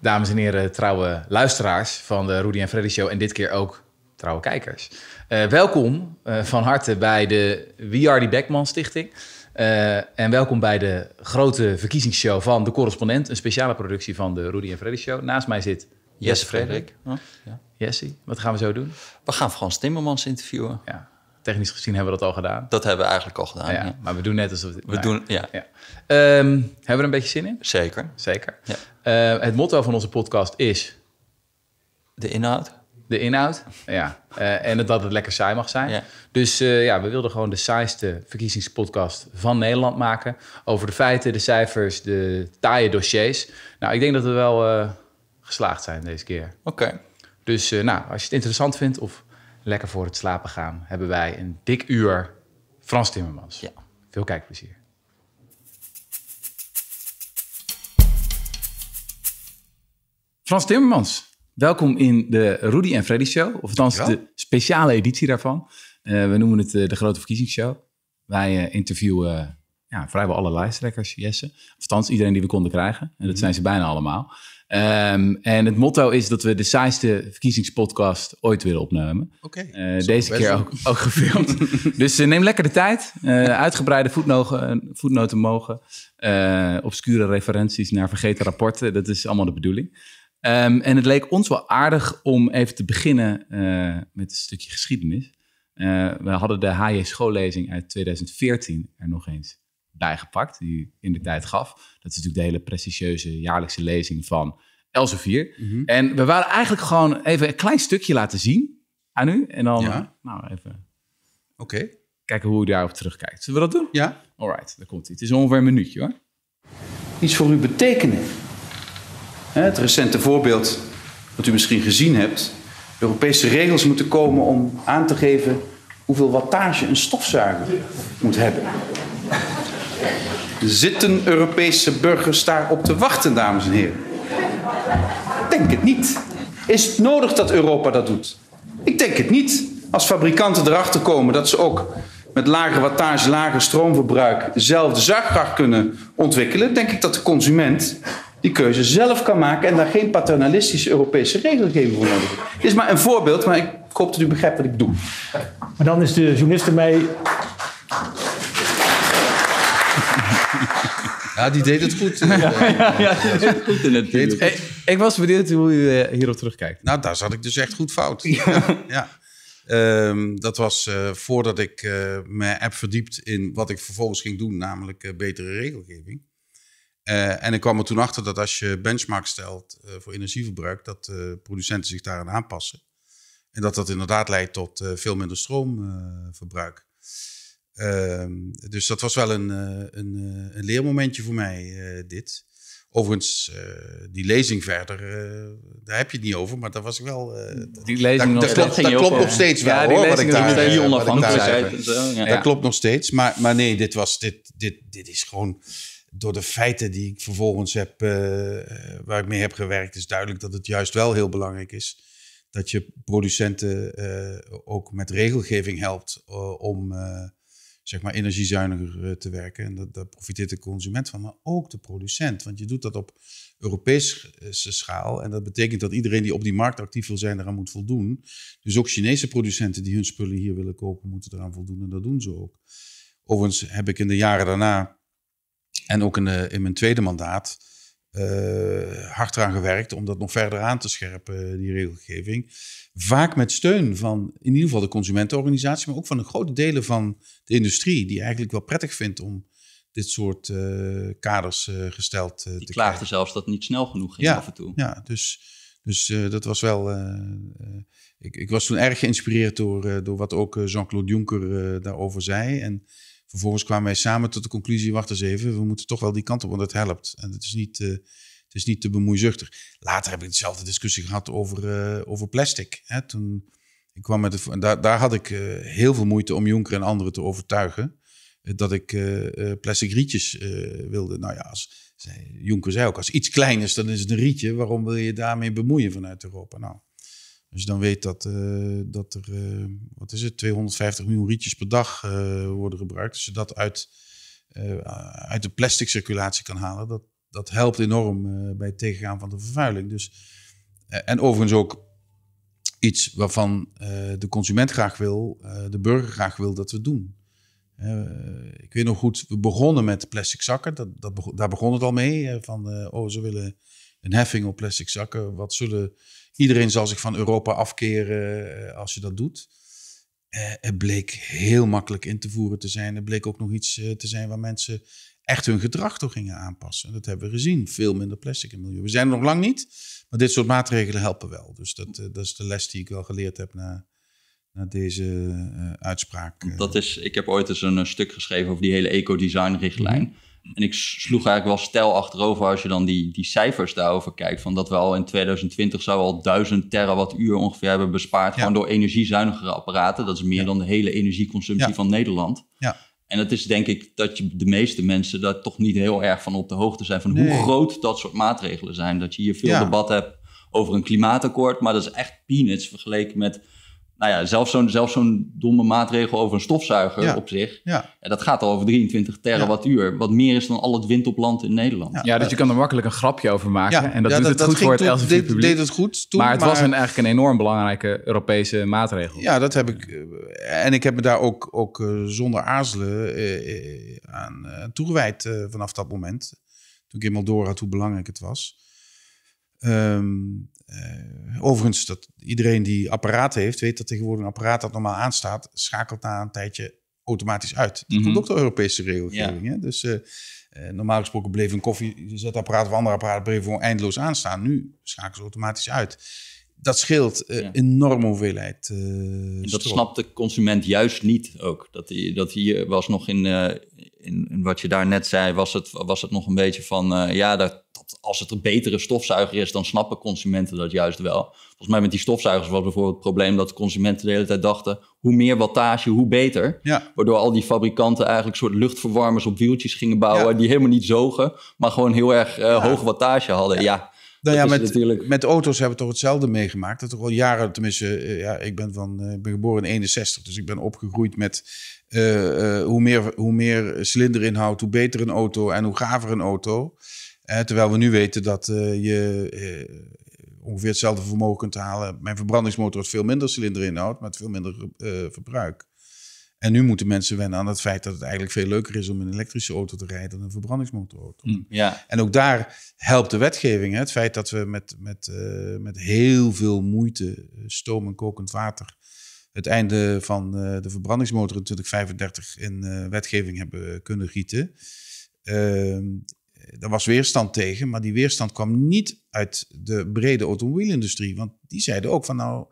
dames en heren, trouwe luisteraars van de Rudy en Freddy Show. En dit keer ook trouwe kijkers. Eh, welkom eh, van harte bij de We Are The Beckman Stichting. Eh, en welkom bij de grote verkiezingsshow van De Correspondent. Een speciale productie van de Rudy en Freddy Show. Naast mij zit Jesse Frederik. Jesse, wat gaan we zo doen? We gaan Frans Timmermans interviewen. Ja, technisch gezien hebben we dat al gedaan. Dat hebben we eigenlijk al gedaan. Ja, Maar we doen net alsof... we nou, doen, ja. ja. Ehm, hebben we er een beetje zin in? Zeker. Zeker. Ja. Ehm, het motto van onze podcast is... De inhoud. De inhoud, ja. Eh, en dat het lekker saai mag zijn. Dus eh, ja, we wilden gewoon de saaiste verkiezingspodcast van Nederland maken. Over de feiten, de cijfers, de taaie dossiers. Nou, ik denk dat we wel eh, geslaagd zijn deze keer. Oké. Dus nou, als je het interessant vindt of lekker voor het slapen gaan, hebben wij een dik uur Frans Timmermans. Ja. Veel kijkplezier. Frans Timmermans, welkom in de Rudy en Freddy Show. Of althans de speciale editie daarvan. Eh, we noemen het eh, de Grote Verkiezingsshow. Wij eh, interviewen ja, vrijwel alle lijsttrekkers, Jesse. Althans, iedereen die we konden krijgen. En dat mhm. zijn ze bijna allemaal. Ehm, en het motto is dat we de saaiste verkiezingspodcast ooit willen opnemen. Eh, deze keer ook, gefilmd. dus eh, neem lekker de tijd. Eh, uitgebreide voetnoten, mogen. obscure referenties naar vergeten rapporten. Dat is allemaal de bedoeling. Ehm, en het leek ons wel aardig om even te beginnen met een stukje geschiedenis. we hadden de H.J. schoollezing uit 2014 er nog eens bijgepakt, die in de tijd gaf. Dat is natuurlijk de hele prestigieuze jaarlijkse lezing van Elsevier. Mhm. En we waren eigenlijk gewoon even een klein stukje laten zien aan u. En dan, nou, even kijken hoe u daarop terugkijkt. Zullen we dat doen? Ja. All right, daar komt hij. Het is ongeveer een minuutje hoor. Iets voor u betekenen. Het recente voorbeeld dat u misschien gezien hebt. Europese regels moeten komen om aan te geven hoeveel wattage een stofzuiger moet hebben. Zitten Europese burgers daarop te wachten, dames en heren? Ik denk het niet. Is het nodig dat Europa dat doet? Ik denk het niet. Als fabrikanten erachter komen dat ze ook met lage wattage, lager stroomverbruik zelf de zuigkracht kunnen ontwikkelen, denk ik dat de consument die keuze zelf kan maken en daar geen paternalistische Europese regelgeving voor nodig heeft. Dit is maar een voorbeeld, maar ik hoop dat u begrijpt wat ik doe. Maar dan is de journalist ermee Ja, die deed het goed. Eh. ja, het goed in het Ik, was benieuwd hoe je eh, hierop terugkijkt. Nou, daar zat ik dus echt goed fout. ja. Ehm, dat was eh, voordat ik uh, me heb verdiept in wat ik vervolgens ging doen, namelijk betere regelgeving. en ik kwam er toen achter dat als je benchmarks stelt voor energieverbruik, dat producenten zich daaraan aanpassen. En dat dat inderdaad leidt tot veel minder stroomverbruik. Ehm, dus dat was wel een, eh, een, eh, een leermomentje voor mij, eh, dit. Overigens, die lezing verder, daar heb je het niet over, maar dat was wel. die lezing dat, nog, klopt nog steeds wel. hoor, wat ik daar, onafhankelijk uit. Zo, Dat klopt nog steeds. Maar, maar nee, dit, was, dit, dit, dit is gewoon. Door de feiten die ik vervolgens heb, waar ik mee heb gewerkt, is duidelijk dat het juist wel heel belangrijk is. Dat je producenten ook met regelgeving helpt om zeg maar, energiezuiniger eh, te werken. En dat, daar profiteert de consument van, maar ook de producent. Want je doet dat op Europese eh, schaal. En dat betekent dat iedereen die op die markt actief wil zijn, eraan moet voldoen. Dus ook Chinese producenten die hun spullen hier willen kopen, moeten eraan voldoen. En dat doen ze ook. Overigens heb ik in de jaren daarna en ook in, eh, mijn tweede mandaat hard eraan gewerkt om dat nog verder aan te scherpen, die regelgeving vaak met steun van in ieder geval de consumentenorganisatie, maar ook van een grote delen van de industrie, die eigenlijk wel prettig vindt om dit soort eh, kaders eh, gesteld uh, die te klaagde zelfs dat het niet snel genoeg ging ja, af en toe. Ja, dus, dus dat was wel... ik, ik was toen erg geïnspireerd door, door wat ook Jean-Claude Juncker daarover zei. En vervolgens kwamen wij samen tot de conclusie, wacht eens even, we moeten toch wel die kant op, want het helpt. En het is niet is dus niet te bemoeizuchtig. Later heb ik dezelfde discussie gehad over, eh, over plastic. Hè? Toen ik kwam met daar, daar had ik eh, heel veel moeite om Jonker en anderen te overtuigen eh, dat ik plastic rietjes uh, wilde. Nou ja, zei, Jonker zei ook, als iets klein is, dan is het een rietje. Waarom wil je daarmee bemoeien vanuit Europa? Nou, dus dan weet dat, dat er, wat is het, 250 miljoen rietjes per dag worden gebruikt. Als je dat uit, uit de plastic circulatie kan halen, dat, dat helpt enorm eh, bij het tegengaan van de vervuiling. Dus, eh, en overigens ook iets waarvan eh, de consument graag wil, de burger graag wil dat we doen. ik weet nog goed, we begonnen met plastic zakken. Dat, dat daar begon het al mee. van, oh, ze willen een heffing op plastic zakken. Wat zullen, iedereen zal zich van Europa afkeren als je dat doet. het bleek heel makkelijk in te voeren te zijn. Het bleek ook nog iets te zijn waar mensen echt hun gedrag toch gingen aanpassen. dat hebben we gezien. Veel minder plastic in het milieu. We zijn er nog lang niet, maar dit soort maatregelen helpen wel. Dus dat, eh, dat is de les die ik wel geleerd heb na, na deze eh, uitspraak. Eh. Dat is, ik heb ooit eens een, stuk geschreven over die hele eco-design-richtlijn. Mhm. En ik sloeg eigenlijk wel stijl achterover als je dan die, die cijfers daarover kijkt. Van dat we al in 2020 zo al 1000 terawattuur ongeveer hebben bespaard. Gewoon door energiezuinigere apparaten. Dat is meer dan de hele energieconsumptie van Nederland. Ja. En dat is denk ik dat je de meeste mensen daar toch niet heel erg van op de hoogte zijn. Van hoe groot dat soort maatregelen zijn. Dat je hier veel debat hebt over een klimaatakkoord. Maar dat is echt peanuts vergeleken met nou ja, zelfs zo'n domme maatregel over een stofzuiger op zich. Ja. ja. dat gaat al over 23 terawattuur. Wat meer is dan al het wind op land in Nederland. Ja, dus je kan er makkelijk een grapje over maken. En dat doet het goed voor het Elsevier publiek. Deed het goed toen, maar het was een, eigenlijk een enorm belangrijke Europese maatregel. Ja, dat heb ik. Eh, en ik heb me daar ook, ook eh, zonder aarzelen eh, aan toegewijd vanaf dat moment. Toen ik helemaal door had hoe belangrijk het was. Um, eh, overigens, dat iedereen die apparaat heeft, weet dat tegenwoordig een apparaat dat normaal aanstaat, schakelt na een tijdje automatisch uit. Dat mhm. komt ook door Europese regelgeving. Hè? Dus eh, eh, normaal gesproken bleef een koffiezetapparaat of ander apparaat bleef gewoon eindeloos aanstaan. Nu schakelen ze automatisch uit. Dat scheelt uh, ja. enorme hoeveelheid. en dat snapt de consument juist niet ook. Dat, die, dat hier was nog in, in, wat je daar net zei, was het, was het nog een beetje van, eh, ja, dat, als het een betere stofzuiger is, dan snappen consumenten dat juist wel. Volgens mij met die stofzuigers was bijvoorbeeld het probleem dat consumenten de hele tijd dachten, hoe meer wattage, hoe beter. Ja. Waardoor al die fabrikanten eigenlijk soort luchtverwarmers op wieltjes gingen bouwen, die helemaal niet zogen, maar gewoon heel erg uh, hoge wattage hadden. ja. Nou ja, met, natuurlijk... met auto's hebben we toch hetzelfde meegemaakt. Dat er al jaren, tenminste, eh, ja, ik ben, van, ik ben geboren in 61, dus ik ben opgegroeid met eh, eh, hoe, meer, hoe meer cilinderinhoud, hoe beter een auto en hoe gaver een auto. Eh, terwijl we nu weten dat je ongeveer hetzelfde vermogen kunt halen. Mijn verbrandingsmotor heeft veel minder cilinderinhoud, maar veel minder verbruik. En nu moeten mensen wennen aan het feit dat het eigenlijk veel leuker is om een elektrische auto te rijden dan een verbrandingsmotorauto. Mm, ja. En ook daar helpt de wetgeving. Hè? Het feit dat we met, met, met heel veel moeite stoom en kokend water het einde van eh, de verbrandingsmotor in 2035 eh, in wetgeving hebben kunnen gieten. er ehm, was weerstand tegen, maar die weerstand kwam niet uit de brede automobielindustrie. Want die zeiden ook van nou,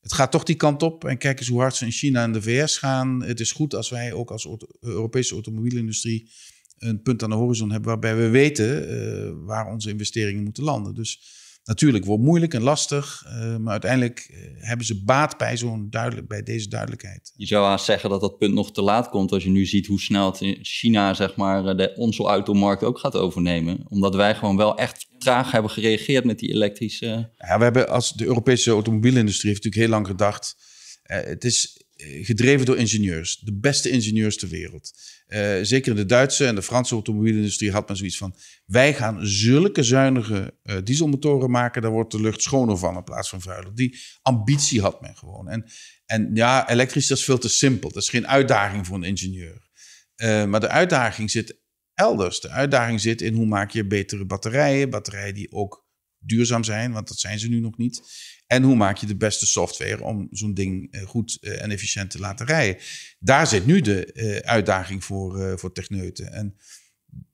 het gaat toch die kant op. En kijk eens hoe hard ze in China en de VS gaan. Het is goed als wij ook als Europese automobielindustrie een punt aan de horizon hebben waarbij we weten eh, waar onze investeringen moeten landen. Dus natuurlijk wordt moeilijk en lastig, eh, maar uiteindelijk eh, hebben ze baat bij, zo'n duidelijk, bij deze duidelijkheid. Je zou haast zeggen dat dat punt nog te laat komt als je nu ziet hoe snel China zeg maar, eh, de automarkt ook gaat overnemen. Omdat wij gewoon wel echt traag hebben gereageerd met die elektrische... Ja, we hebben als de Europese automobielindustrie natuurlijk heel lang gedacht... het is gedreven door ingenieurs, de beste ingenieurs ter wereld. Eh, zeker in de Duitse en de Franse automobielindustrie had men zoiets van: wij gaan zulke zuinige eh, dieselmotoren maken, daar wordt de lucht schoner van in plaats van vuiler. Die ambitie had men gewoon. En, en ja, elektrisch is veel te simpel. Dat is geen uitdaging voor een ingenieur. Eh, maar de uitdaging zit elders. De uitdaging zit in hoe maak je betere batterijen, batterijen die ook duurzaam zijn, want dat zijn ze nu nog niet. En hoe maak je de beste software om zo'n ding eh, goed eh, en efficiënt te laten rijden? Daar zit nu de eh, uitdaging voor, voor techneuten. En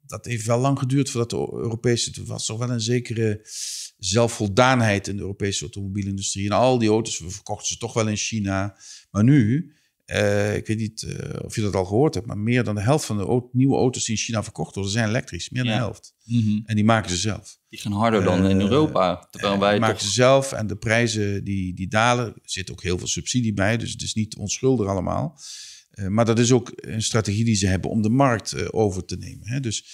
dat heeft wel lang geduurd voordat de Europese. Er was toch wel een zekere zelfvoldaanheid in de Europese automobielindustrie. En al die auto's, verkochten ze toch wel in China. Maar nu eh, ik weet niet eh, of je dat al gehoord hebt, maar meer dan de helft van de nieuwe auto's die in China verkocht worden zijn elektrisch. Meer dan de helft. Mhm. En die maken ze zelf. Die gaan harder dan in eh, Europa. Terwijl wij maken ze zelf en de prijzen die, die dalen. Er zit ook heel veel subsidie bij, dus het is niet onschuldig allemaal. maar dat is ook een strategie die ze hebben om de markt over te nemen. Hè? Dus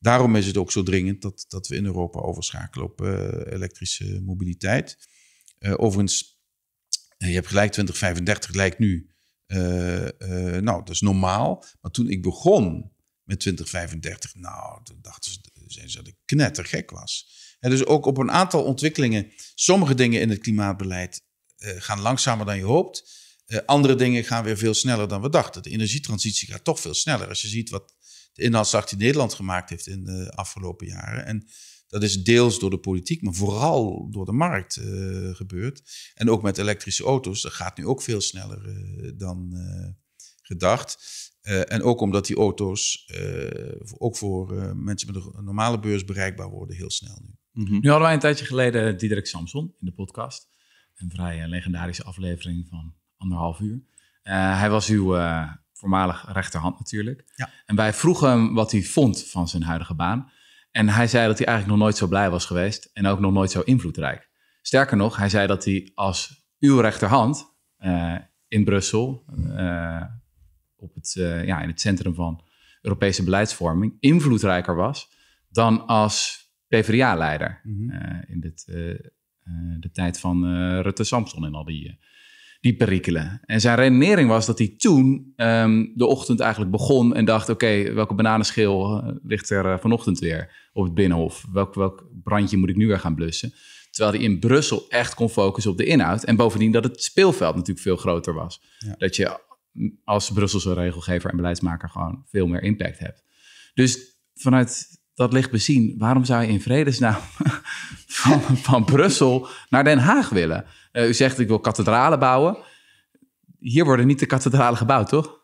daarom is het ook zo dringend dat, dat we in Europa overschakelen op elektrische mobiliteit. overigens, je hebt gelijk, 2035 lijkt nu eh, eh, nou, dat is normaal. Maar toen ik begon met 2035, nou, toen dachten ze dat ik knettergek was. En dus ook op een aantal ontwikkelingen, sommige dingen in het klimaatbeleid eh, gaan langzamer dan je hoopt. andere dingen gaan weer veel sneller dan we dachten. De energietransitie gaat toch veel sneller. Als je ziet wat de inhaalslag die Nederland gemaakt heeft in de afgelopen jaren. En dat is deels door de politiek, maar vooral door de markt eh, gebeurd. En ook met elektrische auto's, dat gaat nu ook veel sneller eh, dan eh, gedacht. en ook omdat die auto's ook voor mensen met een normale beurs bereikbaar worden heel snel nu. Mhm. Nu hadden wij een tijdje geleden Diederik Samson in de podcast. Een vrij legendarische aflevering van anderhalf uur. hij was uw voormalig rechterhand natuurlijk. Ja. En wij vroegen hem wat hij vond van zijn huidige baan. En hij zei dat hij eigenlijk nog nooit zo blij was geweest en ook nog nooit zo invloedrijk. Sterker nog, hij zei dat hij als uw rechterhand eh, in Brussel, eh, op het, eh, ja, in het centrum van Europese beleidsvorming, invloedrijker was dan als PvdA-leider mhm. in dit, de tijd van Rutte Samson en al die die perikelen. En zijn redenering was dat hij toen ehm, de ochtend eigenlijk begon en dacht: oké, welke bananenschil eh, ligt er eh, vanochtend weer op het binnenhof? Welk, welk brandje moet ik nu weer gaan blussen? Terwijl hij in Brussel echt kon focussen op de inhoud. En bovendien dat het speelveld natuurlijk veel groter was. Dat je als Brusselse regelgever en beleidsmaker gewoon veel meer impact hebt. Dus vanuit dat ligt bezien. Waarom zou je in vredesnaam van, van Brussel naar Den Haag willen? Eh, u zegt, ik wil kathedralen bouwen. Hier worden niet de kathedralen gebouwd, toch?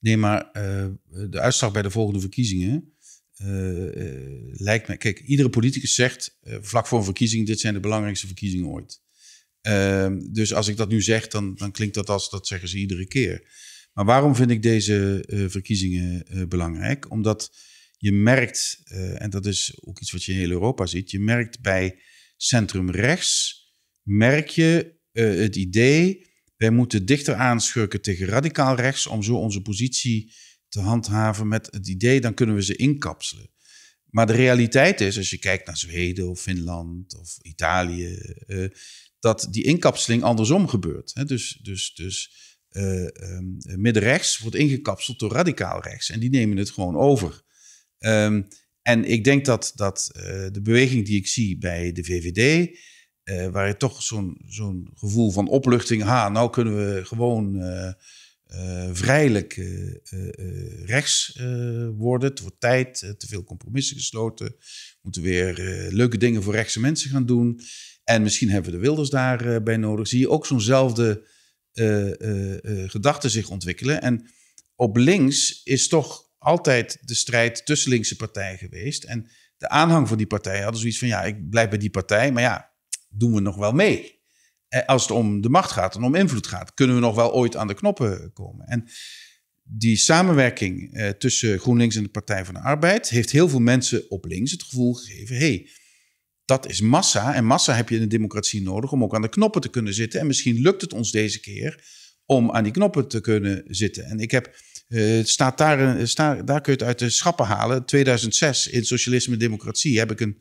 Nee, maar eh, de uitslag bij de volgende verkiezingen eh, lijkt me... Kijk, iedere politicus zegt vlak voor een verkiezing... dit zijn de belangrijkste verkiezingen ooit. Ehm, dus als ik dat nu zeg, dan, dan klinkt dat als... dat zeggen ze iedere keer. Maar waarom vind ik deze verkiezingen belangrijk? Omdat je merkt, eh, en dat is ook iets wat je in heel Europa ziet, je merkt bij centrumrechts, merk je eh, het idee, wij moeten dichter aanschurken tegen radicaal rechts om zo onze positie te handhaven met het idee, dan kunnen we ze inkapselen. Maar de realiteit is, als je kijkt naar Zweden of Finland of Italië, eh, dat die inkapseling andersom gebeurt. Hè? Dus, dus, dus uh, middenrechts wordt ingekapseld door radicaal rechts en die nemen het gewoon over. Ehm, en ik denk dat, dat eh, de beweging die ik zie bij de VVD, eh, waar je toch zo'n gevoel van opluchting, ha, nou kunnen we gewoon eh, vrijelijk rechts worden. Het wordt tijd, te veel compromissen gesloten. We moeten weer leuke dingen voor rechtse mensen gaan doen. En misschien hebben we de Wilders daarbij nodig. Zie je ook zo'nzelfde gedachte zich ontwikkelen. En op links is toch altijd de strijd tussen linkse partijen geweest. En de aanhang van die partij hadden zoiets van: ja, ik blijf bij die partij, maar ja, doen we nog wel mee? Eh, als het om de macht gaat en om invloed gaat, kunnen we nog wel ooit aan de knoppen komen. En die samenwerking eh, tussen GroenLinks en de Partij van de Arbeid heeft heel veel mensen op links het gevoel gegeven: hey, dat is massa. En massa heb je in een democratie nodig om ook aan de knoppen te kunnen zitten. En misschien lukt het ons deze keer om aan die knoppen te kunnen zitten. En ik heb uh, staat daar, daar kun je het uit de schappen halen. 2006 in Socialisme en Democratie heb ik een,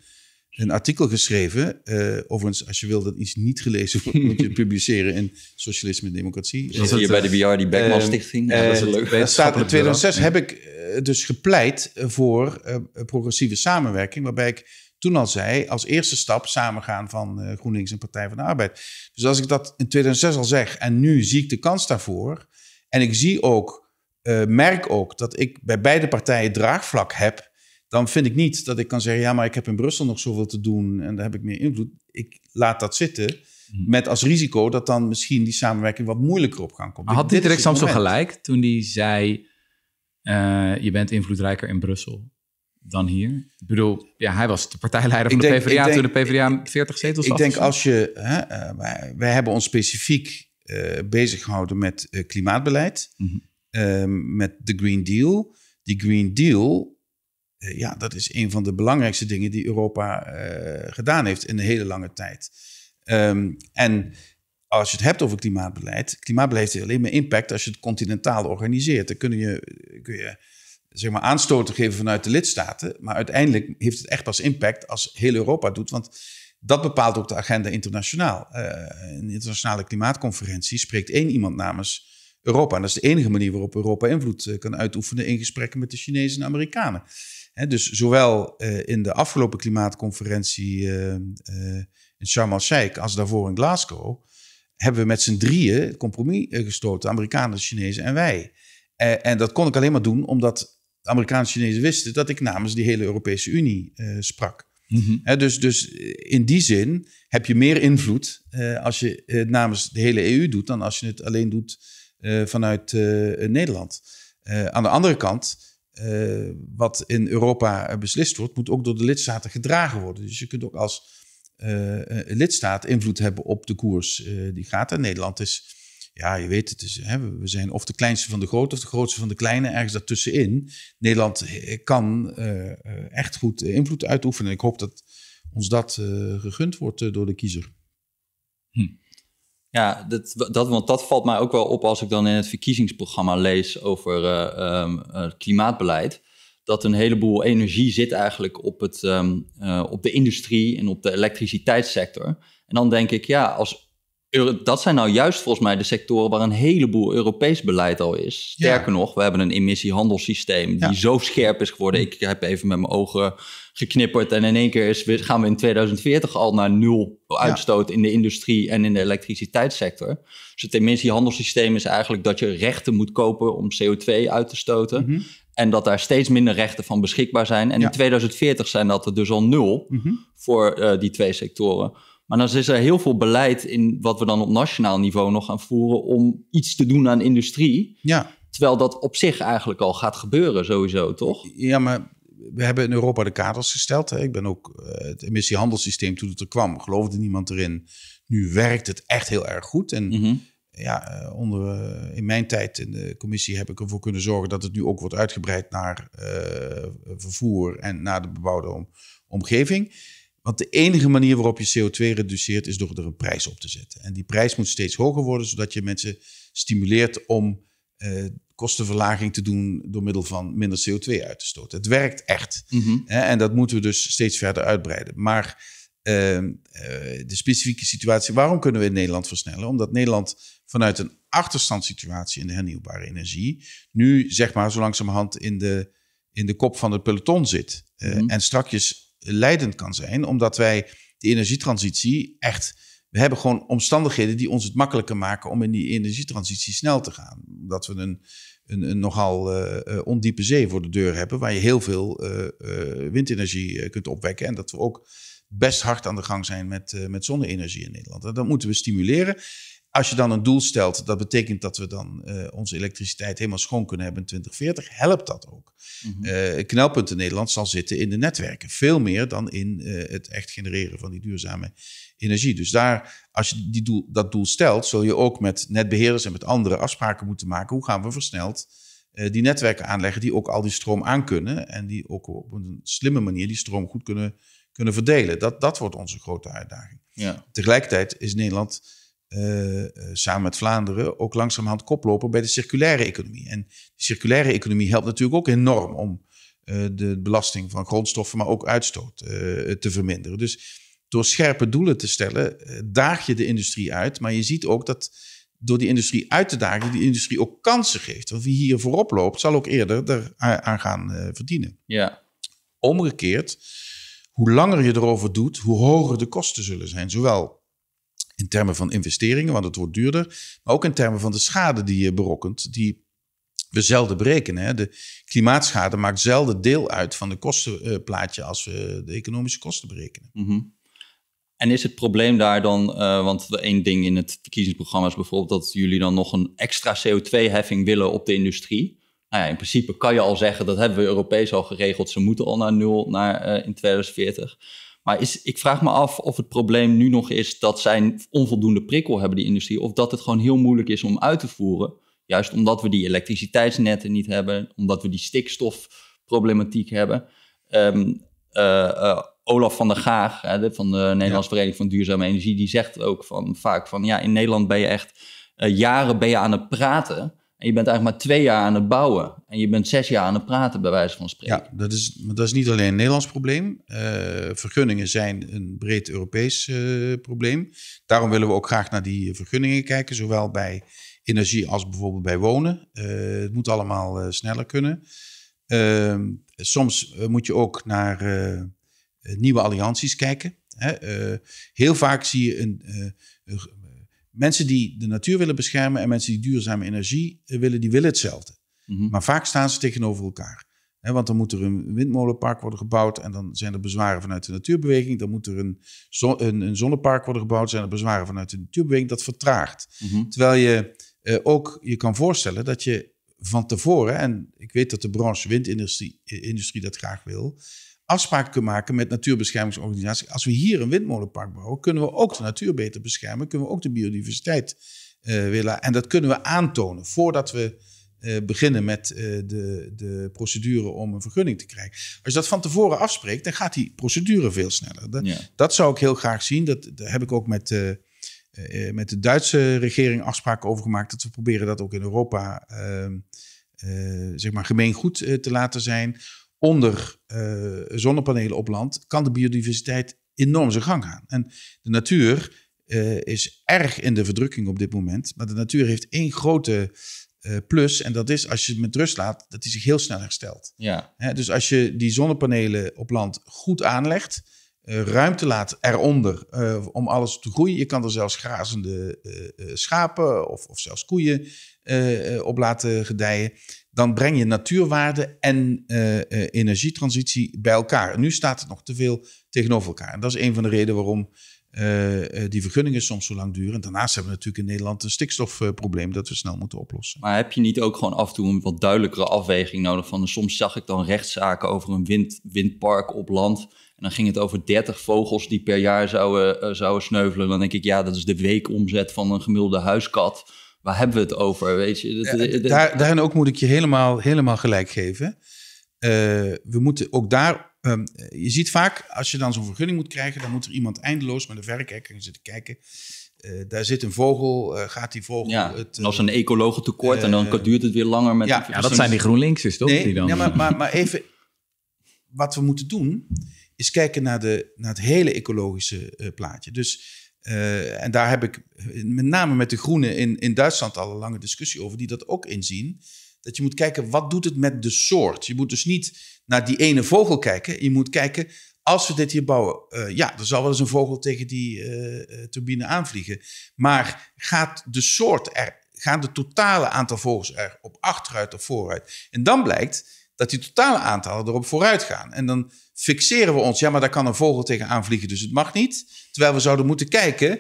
een artikel geschreven. Uh, overigens, als je wil dat iets niet gelezen wordt, moet je het publiceren in Socialisme en Democratie. dat hier je bij de BR, die Beckman eh, Stichting? dat is leuk. Dat staat, in 2006 heb ik dus gepleit voor progressieve samenwerking, waarbij ik toen al zei, als eerste stap samengaan van GroenLinks en Partij van de Arbeid. Dus als ik dat in 2006 al zeg en nu zie ik de kans daarvoor en ik zie ook eh, merk ook dat ik bij beide partijen draagvlak heb, dan vind ik niet dat ik kan zeggen: ja, maar ik heb in Brussel nog zoveel te doen en daar heb ik meer invloed. Ik laat dat zitten. Mhm. Met als risico dat dan misschien die samenwerking wat moeilijker op gang komt. Had had Diederik Samson gelijk toen hij zei: eh, Je bent invloedrijker in Brussel dan hier? Ik bedoel, ja, hij was de partijleider van de denk, PvdA toen de PvdA 40 zetels had. Ik denk als je. Hè, eh, wij, hebben ons specifiek uh, bezig gehouden met klimaatbeleid. Mhm. Ehm, met de Green Deal. Die Green Deal, eh, ja, dat is een van de belangrijkste dingen die Europa eh, gedaan heeft in een hele lange tijd. Ehm, en als je het hebt over klimaatbeleid, klimaatbeleid heeft alleen maar impact als je het continentaal organiseert. Dan kun je, eh, kun je zeg maar, aanstoten geven vanuit de lidstaten, maar uiteindelijk heeft het echt pas impact als heel Europa doet, want dat bepaalt ook de agenda internationaal. Een internationale klimaatconferentie spreekt één iemand namens Europa. En dat is de enige manier waarop Europa invloed eh, kan uitoefenen in gesprekken met de Chinezen en Amerikanen. dus zowel eh, in de afgelopen klimaatconferentie eh, in Sharm el-Sheikh als daarvoor in Glasgow hebben we met z'n drieën het compromis gestoten, Amerikanen, Chinezen en wij. en dat kon ik alleen maar doen omdat Amerikaanse Chinezen wisten dat ik namens die hele Europese Unie sprak. Mhm. dus, dus in die zin heb je meer invloed als je het namens de hele EU doet dan als je het alleen doet eh, vanuit eh, Nederland. Eh, aan de andere kant, wat in Europa beslist wordt, moet ook door de lidstaten gedragen worden. Dus je kunt ook als lidstaat invloed hebben op de koers die gaat. En Nederland is ja, je weet het. hè, we zijn of de kleinste van de grote of de grootste van de kleine, ergens daartussenin. Nederland kan echt goed invloed uitoefenen. Ik hoop dat ons dat gegund wordt door de kiezer. Ja, dat, dat, want dat valt mij ook wel op als ik dan in het verkiezingsprogramma lees over uh, klimaatbeleid. Dat een heleboel energie zit eigenlijk op, het, ehm, eh, op de industrie en op de elektriciteitssector. En dan denk ik, ja, als, dat zijn nou juist volgens mij de sectoren waar een heleboel Europees beleid al is. Sterker nog, we hebben een emissiehandelssysteem die zo scherp is geworden. Ik heb even met mijn ogen geknipperd. En in één keer gaan we in 2040 al naar nul uitstoot in de industrie en in de elektriciteitssector. Dus het emissiehandelssysteem is eigenlijk dat je rechten moet kopen om CO2 uit te stoten. Mhm. En dat daar steeds minder rechten van beschikbaar zijn. En in 2040 zijn dat er dus al nul mhm. voor eh, die twee sectoren. Maar dan is er heel veel beleid in wat we dan op nationaal niveau nog gaan voeren om iets te doen aan industrie. Ja. Terwijl dat op zich eigenlijk al gaat gebeuren, sowieso, toch? Ja, maar we hebben in Europa de kaders gesteld. Hè. Ik ben ook eh, het emissiehandelssysteem toen het er kwam, geloofde niemand erin. Nu werkt het echt heel erg goed. En mhm. ja, eh, onder, eh, in mijn tijd in de commissie heb ik ervoor kunnen zorgen dat het nu ook wordt uitgebreid naar vervoer en naar de bebouwde omgeving. Want de enige manier waarop je CO2 reduceert is door er een prijs op te zetten. En die prijs moet steeds hoger worden, zodat je mensen stimuleert om eh, kostenverlaging te doen door middel van minder CO2 uit te stoten. Het werkt echt. Mhm. en dat moeten we dus steeds verder uitbreiden. Maar ehm, eh, de specifieke situatie, waarom kunnen we in Nederland versnellen? Omdat Nederland vanuit een achterstandssituatie in de hernieuwbare energie nu zeg maar zo langzamerhand in de, in de kop van het peloton zit. Eh, mhm. En strakjes leidend kan zijn, omdat wij de energietransitie echt we hebben gewoon omstandigheden die ons het makkelijker maken om in die energietransitie snel te gaan. Omdat we een, een, een nogal eh, eh, ondiepe zee voor de deur hebben, waar je heel veel eh, windenergie kunt opwekken. En dat we ook best hard aan de gang zijn met, met zonne-energie in Nederland. En dat moeten we stimuleren. Als je dan een doel stelt, dat betekent dat we dan onze elektriciteit helemaal schoon kunnen hebben in 2040, helpt dat ook. Mm knelpunt in Nederland zal zitten in de netwerken, veel meer dan in het echt genereren van die duurzame energie. Dus daar, als je die doel, dat doel stelt, zul je ook met netbeheerders en met anderen afspraken moeten maken. Hoe gaan we versneld eh, die netwerken aanleggen die ook al die stroom aan kunnen en die ook op een slimme manier die stroom goed kunnen, kunnen verdelen. Dat, dat wordt onze grote uitdaging. Ja. Tegelijkertijd is Nederland eh, eh, samen met Vlaanderen ook langzamerhand koploper bij de circulaire economie. En die circulaire economie helpt natuurlijk ook enorm om de belasting van grondstoffen, maar ook uitstoot te verminderen. Dus door scherpe doelen te stellen, eh, daag je de industrie uit. Maar je ziet ook dat door die industrie uit te dagen, die industrie ook kansen geeft. Want wie hier voorop loopt, zal ook eerder eraan gaan eh, verdienen. Ja. Omgekeerd, hoe langer je erover doet, hoe hoger de kosten zullen zijn. Zowel in termen van investeringen, want het wordt duurder, maar ook in termen van de schade die je berokkent, die we zelden berekenen. Hè? De klimaatschade maakt zelden deel uit van de kostenplaatje als we de economische kosten berekenen. Mm en is het probleem daar dan, eh, want één ding in het verkiezingsprogramma is bijvoorbeeld dat jullie dan nog een extra CO2-heffing willen op de industrie. Nou ja, in principe kan je al zeggen dat hebben we Europees al geregeld. Ze moeten al naar nul naar, eh, in 2040. Maar is, ik vraag me af of het probleem nu nog is dat zij onvoldoende prikkel hebben, die industrie. Of dat het gewoon heel moeilijk is om uit te voeren. Juist omdat we die elektriciteitsnetten niet hebben, omdat we die stikstofproblematiek hebben. Um, Olaf van der Gaag, van de Nederlandse Vereniging van Duurzame Energie, die zegt ook van, vaak van ja, in Nederland ben je echt eh, jaren ben je aan het praten. En je bent eigenlijk maar twee jaar aan het bouwen. En je bent zes jaar aan het praten, bij wijze van spreken. Ja, dat is, dat is niet alleen een Nederlands probleem. Eh, vergunningen zijn een breed Europees eh, probleem. Daarom willen we ook graag naar die vergunningen kijken, zowel bij energie als bijvoorbeeld bij wonen. het moet allemaal sneller kunnen. Ehm, soms moet je ook naar eh, nieuwe allianties kijken. Hè. Eh, heel vaak zie je een, eh, mensen die de natuur willen beschermen en mensen die duurzame energie willen, die willen hetzelfde. Mhm. Maar vaak staan ze tegenover elkaar. want dan moet er een windmolenpark worden gebouwd en dan zijn er bezwaren vanuit de natuurbeweging. Dan moet er een, een, een zonnepark worden gebouwd, zijn er bezwaren vanuit de natuurbeweging. Dat vertraagt. Mhm. Terwijl je eh, ook je kan voorstellen dat je van tevoren, en ik weet dat de branche windindustrie industrie dat graag wil, Afspraken kunnen maken met natuurbeschermingsorganisaties. Als we hier een windmolenpark bouwen, kunnen we ook de natuur beter beschermen. Kunnen we ook de biodiversiteit eh, willen. En dat kunnen we aantonen voordat we eh, beginnen met eh, de, de procedure om een vergunning te krijgen. Als je dat van tevoren afspreekt, dan gaat die procedure veel sneller. Dat, dat zou ik heel graag zien. Dat, heb ik ook met, met de Duitse regering afspraken over gemaakt. Dat we proberen dat ook in Europa ehm, zeg maar gemeengoed te laten zijn onder eh, zonnepanelen op land, kan de biodiversiteit enorm zijn gang gaan. En de natuur eh, is erg in de verdrukking op dit moment. Maar de natuur heeft één grote eh, plus. En dat is als je het met rust laat, dat die zich heel snel herstelt. Ja. dus als je die zonnepanelen op land goed aanlegt. ruimte laat eronder om alles te groeien. Je kan er zelfs grazende schapen of, of zelfs koeien op laten gedijen dan breng je natuurwaarde en eh, eh, energietransitie bij elkaar. En nu staat het nog te veel tegenover elkaar. En dat is een van de redenen waarom eh, die vergunningen soms zo lang duren. Daarnaast hebben we natuurlijk in Nederland een stikstofprobleem dat we snel moeten oplossen. Maar heb je niet ook gewoon af en toe een wat duidelijkere afweging nodig? Van, soms zag ik dan rechtszaken over een wind, windpark op land. En dan ging het over 30 vogels die per jaar zouden, zouden sneuvelen. Dan denk ik, ja, dat is de weekomzet van een gemiddelde huiskat waar hebben we het over? Weet je? daar, daarin ook moet ik je helemaal, helemaal gelijk geven. Eh, we moeten ook daar. Ehm, je ziet vaak, als je dan zo'n vergunning moet krijgen, dan moet er iemand eindeloos met de verrekijker zitten kijken. Eh, daar zit een vogel, eh, gaat die vogel... Ja, als een ecoloog tekort en dan duurt het weer langer. Met ja, ja dat zijn die GroenLinks, is toch? die dan... ja, maar, maar, maar even, wat we moeten doen, is kijken naar, de, naar het hele ecologische plaatje. Dus eh, en daar heb ik met name met de Groenen in, in Duitsland al een lange discussie over, die dat ook inzien. Dat je moet kijken, wat doet het met de soort? Je moet dus niet naar die ene vogel kijken. Je moet kijken, als we dit hier bouwen, eh, ja, er zal wel eens een vogel tegen die eh, turbine aanvliegen. Maar gaat de soort er, gaat de totale aantal vogels er op achteruit of vooruit? En dan blijkt dat die totale aantallen erop vooruit gaan. En dan fixeren we ons, ja, maar daar kan een vogel tegenaan vliegen, dus het mag niet. Terwijl we zouden moeten kijken,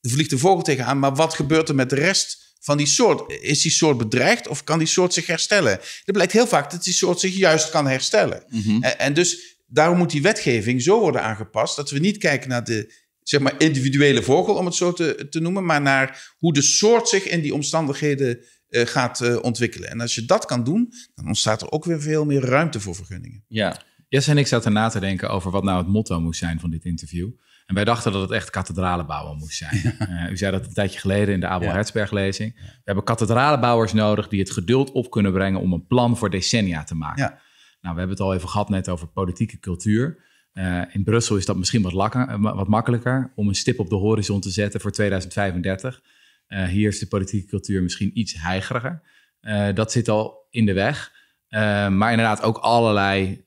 vliegt de vogel tegenaan, maar wat gebeurt er met de rest van die soort? Is die soort bedreigd of kan die soort zich herstellen? het blijkt heel vaak dat die soort zich juist kan herstellen. Mhm. en, en dus daarom moet die wetgeving zo worden aangepast dat we niet kijken naar de zeg maar, individuele vogel, om het zo te, te noemen, maar naar hoe de soort zich in die omstandigheden eh, gaat eh, ontwikkelen. En als je dat kan doen, dan ontstaat er ook weer veel meer ruimte voor vergunningen. Ja, Jess en ik zaten na te denken over wat nou het motto moest zijn van dit interview. En wij dachten dat het echt kathedralenbouwen moest zijn. Eh, u zei dat een tijdje geleden in de Abel ja. Hertzberg-lezing. We hebben kathedralenbouwers nodig die het geduld op kunnen brengen om een plan voor decennia te maken. Ja. Nou, we hebben het al even gehad net over politieke cultuur. in Brussel is dat misschien wat, lakker, wat makkelijker om een stip op de horizon te zetten voor 2035. Eh, hier is de politieke cultuur misschien iets heigeriger. Eh, dat zit al in de weg. Eh, maar inderdaad, ook allerlei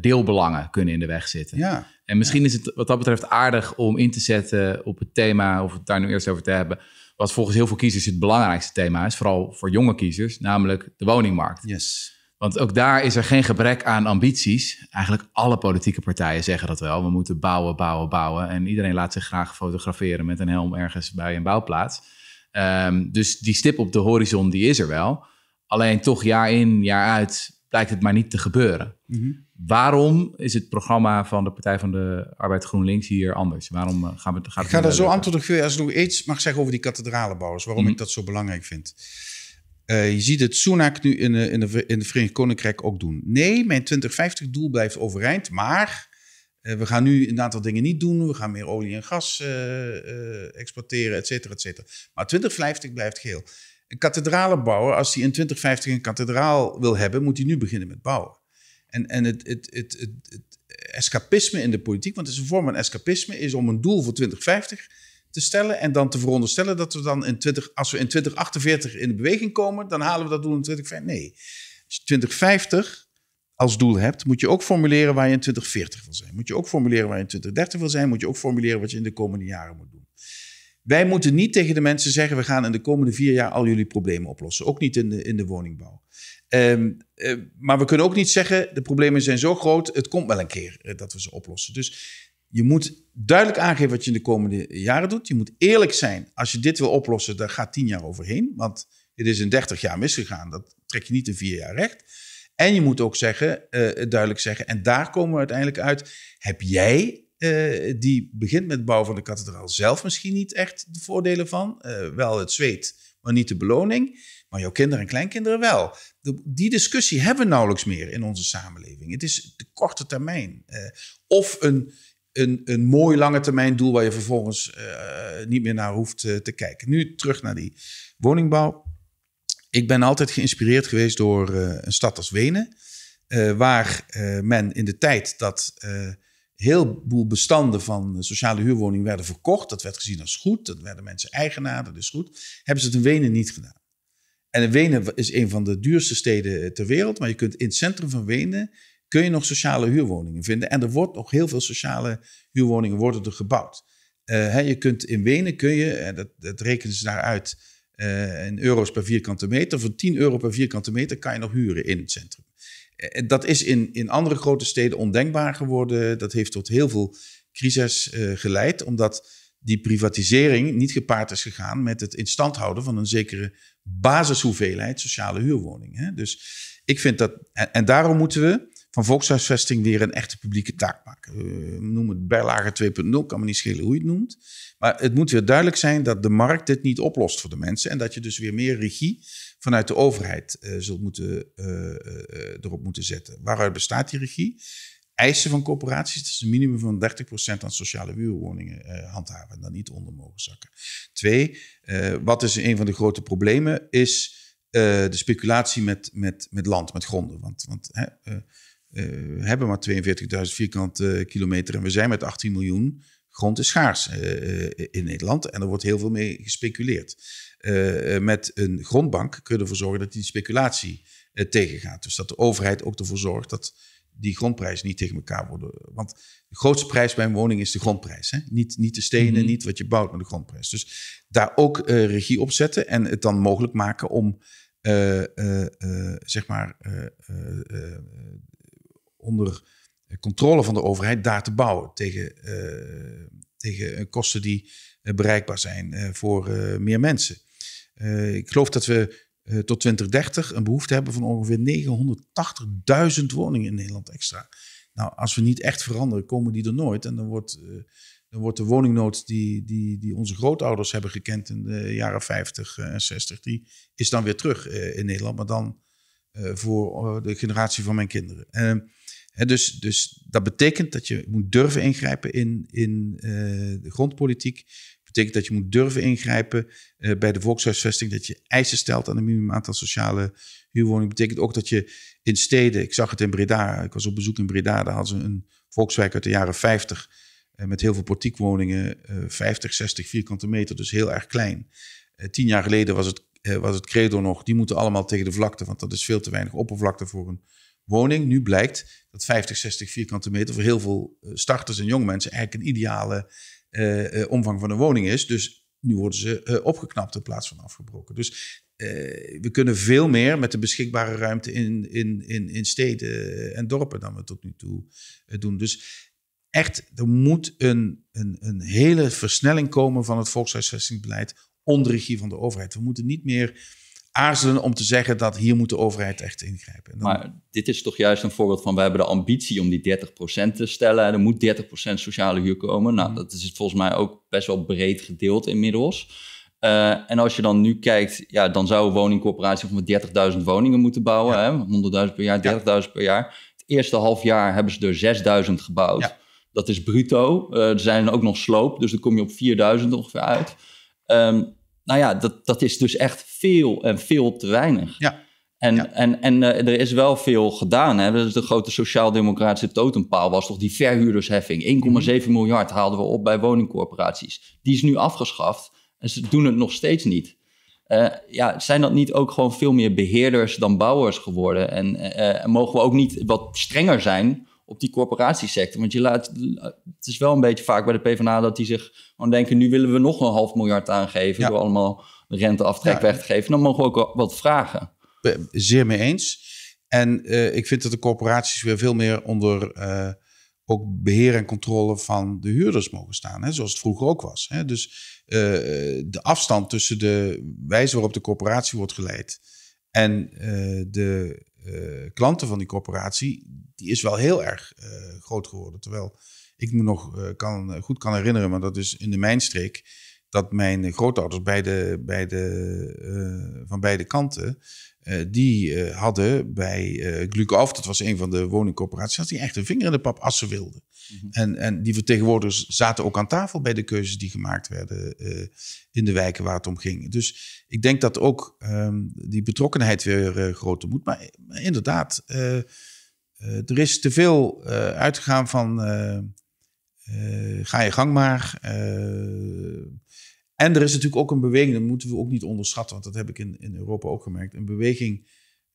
deelbelangen kunnen in de weg zitten. Ja. En misschien is het wat dat betreft aardig om in te zetten op het thema, of het daar nu eerst over te hebben, wat volgens heel veel kiezers het belangrijkste thema is, vooral voor jonge kiezers, namelijk de woningmarkt. Yes. Want ook daar is er geen gebrek aan ambities. Eigenlijk alle politieke partijen zeggen dat wel. We moeten bouwen, bouwen, bouwen. En iedereen laat zich graag fotograferen met een helm ergens bij een bouwplaats. Ehm, dus die stip op de horizon, die is er wel. Alleen toch jaar in, jaar uit blijkt het maar niet te gebeuren. Mhm. Waarom is het programma van de Partij van de Arbeid GroenLinks hier anders? Waarom eh, gaan we, ik ga daar zo antwoord op geven als ik iets mag zeggen over die kathedralenbouwers. Waarom mhm. ik dat zo belangrijk vind. Eh, je ziet het Sunak nu in, de, eh, in, de, in de Verenigd Koninkrijk ook doen. Nee, mijn 2050-doel blijft overeind, maar eh, we gaan nu een aantal dingen niet doen. We gaan meer olie en gas eh, eh, exporteren, et cetera, et cetera. Maar 2050 blijft geel. Een kathedralenbouwer, als hij in 2050 een kathedraal wil hebben, moet hij nu beginnen met bouwen. En, en het, het, het, het, escapisme in de politiek, want het is een vorm van escapisme, is om een doel voor 2050 te stellen en dan te veronderstellen dat we dan in 20, als we in 2048 in de beweging komen, dan halen we dat doel in 2050. Nee, 2050 als doel hebt, moet je ook formuleren waar je in 2040 wil zijn. Moet je ook formuleren waar je in 2030 wil zijn. Moet je ook formuleren wat je in de komende jaren moet doen. Wij moeten niet tegen de mensen zeggen: we gaan in de komende vier jaar al jullie problemen oplossen. Ook niet in de, in de woningbouw. Ehm, eh, maar we kunnen ook niet zeggen: de problemen zijn zo groot, het komt wel een keer eh, dat we ze oplossen. Dus je moet duidelijk aangeven wat je in de komende jaren doet. Je moet eerlijk zijn. Als je dit wil oplossen, dan gaat tien jaar overheen. Want het is in 30 jaar misgegaan. Dat trek je niet in vier jaar recht. En je moet ook zeggen, eh, duidelijk zeggen, en daar komen we uiteindelijk uit. Heb jij, eh, die begint met het bouwen van de kathedraal, zelf misschien niet echt de voordelen van? Eh, wel het zweet, maar niet de beloning. Maar jouw kinderen en kleinkinderen wel. die discussie hebben we nauwelijks meer in onze samenleving. Het is de korte termijn. of een, een, een mooi lange termijn doel waar je vervolgens niet meer naar hoeft te kijken. Nu terug naar die woningbouw ik ben altijd geïnspireerd geweest door eh, een stad als Wenen, eh, waar eh, men in de tijd dat heel veel bestanden van sociale huurwoningen werden verkocht, dat werd gezien als goed, dat werden mensen eigenaar, dat is goed, hebben ze het in Wenen niet gedaan. En Wenen is een van de duurste steden ter wereld, maar je kunt in het centrum van Wenen kun je nog sociale huurwoningen vinden. En er wordt nog heel veel sociale huurwoningen worden er gebouwd. Hè, je kunt in Wenen kun je, en dat, dat rekenen ze daaruit uh, eh, in euro's per vierkante meter. Voor 10 euro per vierkante meter kan je nog huren in het centrum. Uh, dat is in, in andere grote steden ondenkbaar geworden. Dat heeft tot heel veel crisis eh, geleid, omdat die privatisering niet gepaard is gegaan met het stand houden van een zekere basishoeveelheid sociale huurwoningen. Dus ik vind dat, en daarom moeten we van volkshuisvesting weer een echte publieke taak maken. Uh, noem het bijlage 2.0, kan me niet schelen hoe je het noemt. Maar het moet weer duidelijk zijn dat de markt dit niet oplost voor de mensen. En dat je dus weer meer regie vanuit de overheid uh, zult moeten, eh, erop moeten zetten. Waaruit bestaat die regie? eisen van corporaties, dat is een minimum van 30% aan sociale huurwoningen handhaven en daar niet onder mogen zakken. Twee, wat is een van de grote problemen, is de speculatie met, met, met land, met gronden. Want, want hè, we eh, hebben maar 42.000 vierkante kilometer en we zijn met 18 miljoen. Grond is schaars eh, eh, in Nederland en er wordt heel veel mee gespeculeerd. Uh, met een grondbank kunnen we ervoor zorgen dat die speculatie tegengaat. Dus dat de overheid ook ervoor zorgt dat die grondprijzen niet tegen elkaar worden. Want de grootste prijs bij een woning is de grondprijs. Hè? Niet, niet de stenen, mhm. niet wat je bouwt, maar de grondprijs. Dus daar ook regie op zetten en het dan mogelijk maken om zeg maar, onder eh, controle van de overheid daar te bouwen. Tegen, eh, tegen eh, kosten die bereikbaar zijn voor meer mensen. ik geloof dat we tot 2030 een behoefte hebben van ongeveer 980.000 woningen in Nederland extra. Nou, als we niet echt veranderen, komen die er nooit. En dan wordt, dan wordt de woningnood die, die, die onze grootouders hebben gekend in de jaren 50 en 60, die is dan weer terug in Nederland, maar dan voor de generatie van mijn kinderen. Ehm, dus, dus dat betekent dat je moet durven ingrijpen in, in eh, de grondpolitiek. Dat betekent dat je moet durven ingrijpen eh, bij de volkshuisvesting. Dat je eisen stelt aan een minimum aantal sociale huurwoningen. Dat betekent ook dat je in steden, ik zag het in Breda, ik was op bezoek in Breda, daar hadden ze een volkswijk uit de jaren 50 eh, met heel veel portiekwoningen, 50, 60 vierkante meter, dus heel erg klein. tien jaar geleden was het, was het credo nog, die moeten allemaal tegen de vlakte, want dat is veel te weinig oppervlakte voor een woning. Nu blijkt dat 50, 60 vierkante meter voor heel veel eh, starters en jong mensen eigenlijk een ideale eh, eh, omvang van een woning is. Dus nu worden ze opgeknapt in plaats van afgebroken. Dus we kunnen veel meer met de beschikbare ruimte in, in, in, in steden en dorpen dan we tot nu toe doen. Dus echt, er moet een, een, een hele versnelling komen van het volkshuisvestingsbeleid onder regie van de overheid. We moeten niet meer aarzelen om te zeggen dat hier moet de overheid echt ingrijpen. Maar dit is toch juist een voorbeeld van, we hebben de ambitie om die 30% te stellen. Er moet 30% sociale huur komen. Nou, mhm. dat is volgens mij ook best wel breed gedeeld inmiddels. Eh, en als je dan nu kijkt, ja, dan zou een woningcorporatie ongeveer 30.000 woningen moeten bouwen. 100.000 per jaar, 30.000 per jaar. Het eerste half jaar hebben ze er 6.000 gebouwd. Dat is bruto. Eh, er zijn ook nog sloop, dus dan kom je op 4.000 ongeveer uit. Ehm, nou ja, dat, dat is dus echt veel en veel te weinig. Ja. En, en, en eh, er is wel veel gedaan. Hè? Dus de grote sociaal-democratische totempaal was toch die verhuurdersheffing. 1,7 mhm. miljard haalden we op bij woningcorporaties. Die is nu afgeschaft en ze doen het nog steeds niet. Eh, ja, zijn dat niet ook gewoon veel meer beheerders dan bouwers geworden? En, en eh, mogen we ook niet wat strenger zijn op die corporatiesector. Want je laat, het is wel een beetje vaak bij de PvdA dat die zich gewoon denken... nu willen we nog een half miljard aangeven... door allemaal de renteaftrek ja. weg te geven. Dan mogen we ook wat vragen. Zeer mee eens. En eh, ik vind dat de corporaties weer veel meer onder... Eh, ook beheer en controle van de huurders mogen staan. Hè? Zoals het vroeger ook was. Hè? Dus eh, de afstand tussen de wijze waarop de corporatie wordt geleid en de eh, klanten van die corporatie, die is wel heel erg eh, groot geworden. Terwijl ik me nog eh, kan, goed kan herinneren, maar dat is in de mijnstreek, dat mijn grootouders bij de, bij de, van beide kanten eh, die eh, hadden bij uh, dat was een van de woningcorporaties, had die echt een vinger in de pap als ze wilden. Mhm. en, en die vertegenwoordigers zaten ook aan tafel bij de keuzes die gemaakt werden in de wijken waar het om ging. Dus ik denk dat ook ehm, die betrokkenheid weer groter moet. Maar, maar inderdaad, er is te veel uitgegaan van ga je gang maar. En er is natuurlijk ook een beweging, dat moeten we ook niet onderschatten, want dat heb ik in, in Europa ook gemerkt. Een beweging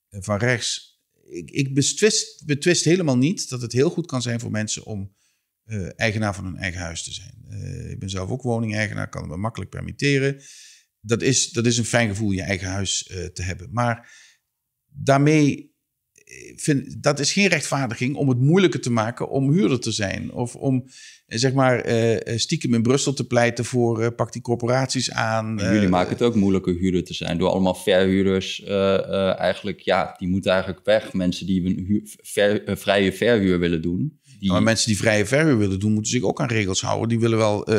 eh, van rechts. Ik, ik betwist, betwist helemaal niet dat het heel goed kan zijn voor mensen om eh, eigenaar van hun eigen huis te zijn. Eh, ik ben zelf ook woningeigenaar, kan me makkelijk permitteren. Dat is, dat is een fijn gevoel, je eigen huis te hebben. Maar daarmee vind, dat is geen rechtvaardiging om het moeilijker te maken om huurder te zijn. Of om eh, zeg maar eh, eh, stiekem in Brussel te pleiten voor uh, pak die corporaties aan. jullie maken het ook moeilijker huurder te zijn door allemaal verhuurders eigenlijk, ja, die moeten eigenlijk weg. Mensen die een vrije verhuur willen doen. Maar mensen die vrije verhuur willen doen, moeten zich ook aan regels houden. Die willen wel eh,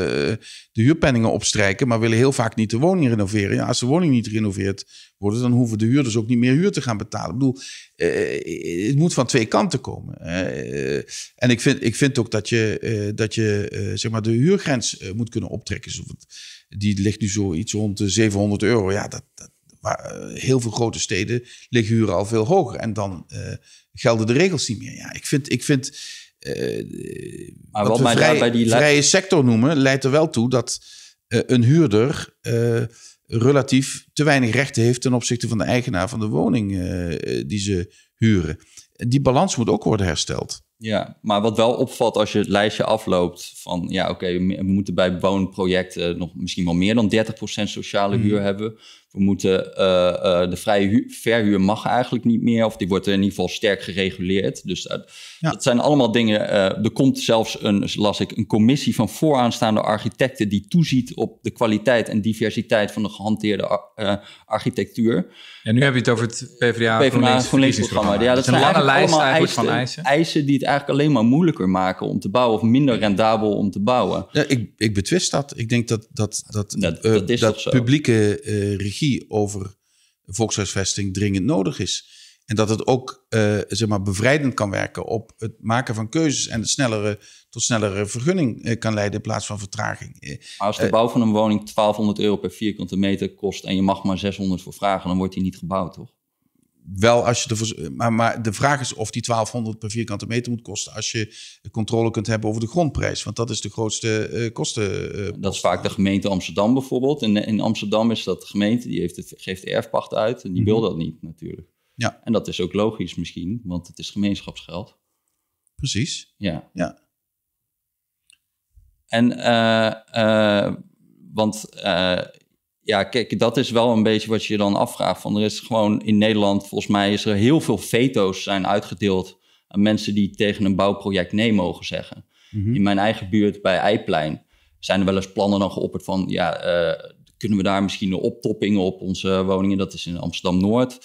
de huurpenningen opstrijken, maar willen heel vaak niet de woning renoveren. Ja, als de woning niet gerenoveerd wordt, dan hoeven de huurders ook niet meer huur te gaan betalen. Ik bedoel, eh, het moet van twee kanten komen. en ik vind, ik vind ook dat je, eh, dat je zeg maar de huurgrens moet kunnen optrekken. Die ligt nu zoiets rond de 700 euro. Ja, dat, dat maar heel veel grote steden liggen huren al veel hoger. En dan gelden de regels niet meer. Ja, ik vind, ik vind eh, maar wat, wat bij die vrije sector noemen, leidt er wel toe dat eh, een huurder eh, relatief te weinig rechten heeft ten opzichte van de eigenaar van de woning die ze huren. Die balans moet ook worden hersteld. Ja, maar wat wel opvalt als je het lijstje afloopt van ja, oké, we moeten bij woonprojecten nog misschien wel meer dan 30% sociale mhm. huur hebben. We moeten, eh, eh, de vrije verhuur mag eigenlijk niet meer, of die wordt in ieder geval sterk gereguleerd. Dus eh, dat zijn allemaal dingen. er komt zelfs een, las ik, een commissie van vooraanstaande architecten die toeziet op de kwaliteit en diversiteit van de gehanteerde architectuur. Ja, nu heb je het over het PvdA, PvdA GroenLinks-programma. Ja, dat zijn een lange lijst eisen, van eisen. Eisen die het eigenlijk alleen maar moeilijker maken om te bouwen of minder rendabel om te bouwen. Ja, ik, ik betwist dat. Ik denk dat, dat, dat, dat, dat publieke uh, regie over volkshuisvesting dringend nodig is. En dat het ook eh, zeg maar bevrijdend kan werken op het maken van keuzes en het snellere, tot snellere vergunning eh, kan leiden in plaats van vertraging. Eh, maar als de bouw van een woning 1200 euro per vierkante meter kost en je mag maar 600 voor vragen, dan wordt die niet gebouwd, toch? wel als je de, maar, maar de vraag is of die 1200 per vierkante meter moet kosten als je controle kunt hebben over de grondprijs. Want dat is de grootste eh, kosten. Eh, dat is vaak de gemeente Amsterdam bijvoorbeeld. In, in Amsterdam is dat de gemeente, die heeft het, geeft erfpacht uit en die mhm. wil dat niet natuurlijk. Ja. En dat is ook logisch misschien, want het is gemeenschapsgeld. Precies. Ja. ja. En, eh, want ja, kijk, dat is wel een beetje wat je dan afvraagt. Van er is gewoon in Nederland, volgens mij, is er heel veel veto's zijn uitgedeeld aan mensen die tegen een bouwproject nee mogen zeggen. Mhm. In mijn eigen buurt bij Eiplein zijn er wel eens plannen nog geopperd van, ja, eh, kunnen we daar misschien een optopping op onze woningen? Dat is in Amsterdam Noord.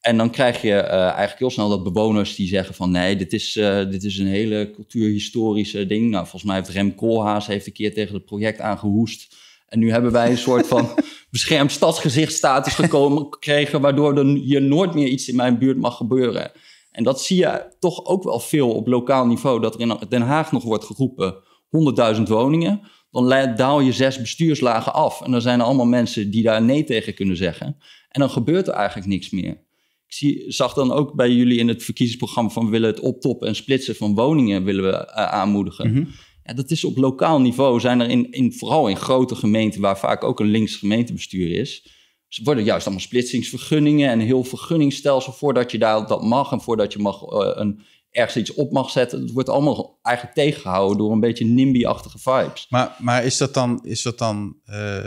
En dan krijg je eh, eigenlijk heel snel dat bewoners die zeggen van nee, dit is, eh, dit is een hele cultuurhistorische ding. Nou, volgens mij heeft Rem Koolhaas heeft een keer tegen het project aangehoest en nu hebben wij een soort van beschermd stadsgezichtstatus gekomen, gekregen, waardoor er hier nooit meer iets in mijn buurt mag gebeuren. En dat zie je toch ook wel veel op lokaal niveau, dat er in Den Haag nog wordt geroepen 100.000 woningen. Dan daal je zes bestuurslagen af en dan zijn er allemaal mensen die daar nee tegen kunnen zeggen. En dan gebeurt er eigenlijk niks meer. Ik zie, zag dan ook bij jullie in het verkiezingsprogramma van we willen het optoppen en splitsen van woningen willen we eh, aanmoedigen. Mhm dat is op lokaal niveau, zijn er in, in, vooral in grote gemeenten, waar vaak ook een links gemeentebestuur is, worden juist allemaal splitsingsvergunningen en heel vergunningsstelsel voordat je daar dat mag en voordat je mag, eh, een, ergens iets op mag zetten. Het wordt allemaal eigenlijk tegengehouden door een beetje NIMBY-achtige vibes. Maar, maar is dat dan, is dat dan eh,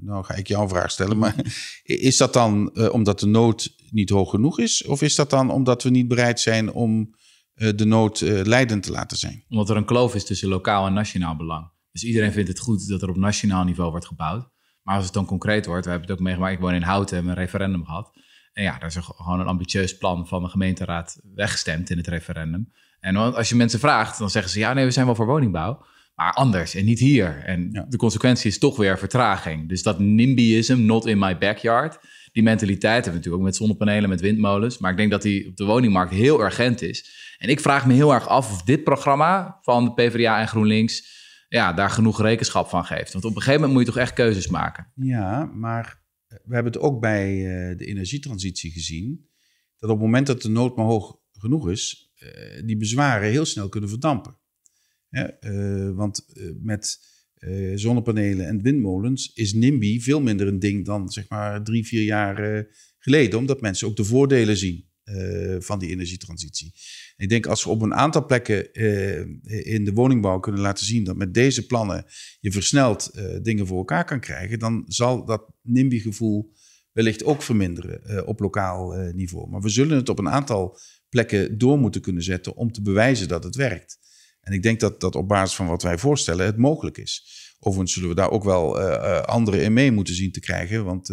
nou ga ik jou een vraag stellen, maar is dat dan eh, omdat de nood niet hoog genoeg is? Of is dat dan omdat we niet bereid zijn om eh, de nood eh, leidend te laten zijn. Omdat er een kloof is tussen lokaal en nationaal belang. Dus iedereen vindt het goed dat er op nationaal niveau wordt gebouwd. Maar als het dan concreet wordt, we hebben het ook meegemaakt, ik woon in Houten, hebben een referendum gehad. En ja, daar is gewoon een ambitieus plan van de gemeenteraad weggestemd in het referendum. En als je mensen vraagt, dan zeggen ze ja, nee, we zijn wel voor woningbouw. Maar anders en niet hier. En de consequentie is toch weer vertraging. Dus dat NIMBYism, not in my backyard, die mentaliteit hebben natuurlijk ook met zonnepanelen, met windmolens. Maar ik denk dat die op de woningmarkt heel urgent is. En ik vraag me heel erg af of dit programma van de PvdA en GroenLinks ja, daar genoeg rekenschap van geeft. Want op een gegeven moment moet je toch echt keuzes maken. Ja, maar we hebben het ook bij eh, de energietransitie gezien. Dat op het moment dat de nood maar hoog genoeg is, eh, die bezwaren heel snel kunnen verdampen. Eh, want met eh, zonnepanelen en windmolens, is NIMBY veel minder een ding dan zeg maar drie, vier jaar eh, geleden. Omdat mensen ook de voordelen zien eh, van die energietransitie. Ik denk als we op een aantal plekken in de woningbouw kunnen laten zien dat met deze plannen je versneld dingen voor elkaar kan krijgen, dan zal dat NIMBY-gevoel wellicht ook verminderen op lokaal niveau. Maar we zullen het op een aantal plekken door moeten kunnen zetten om te bewijzen dat het werkt. En ik denk dat dat op basis van wat wij voorstellen het mogelijk is. Overigens zullen we daar ook wel uh, anderen in mee moeten zien te krijgen. Want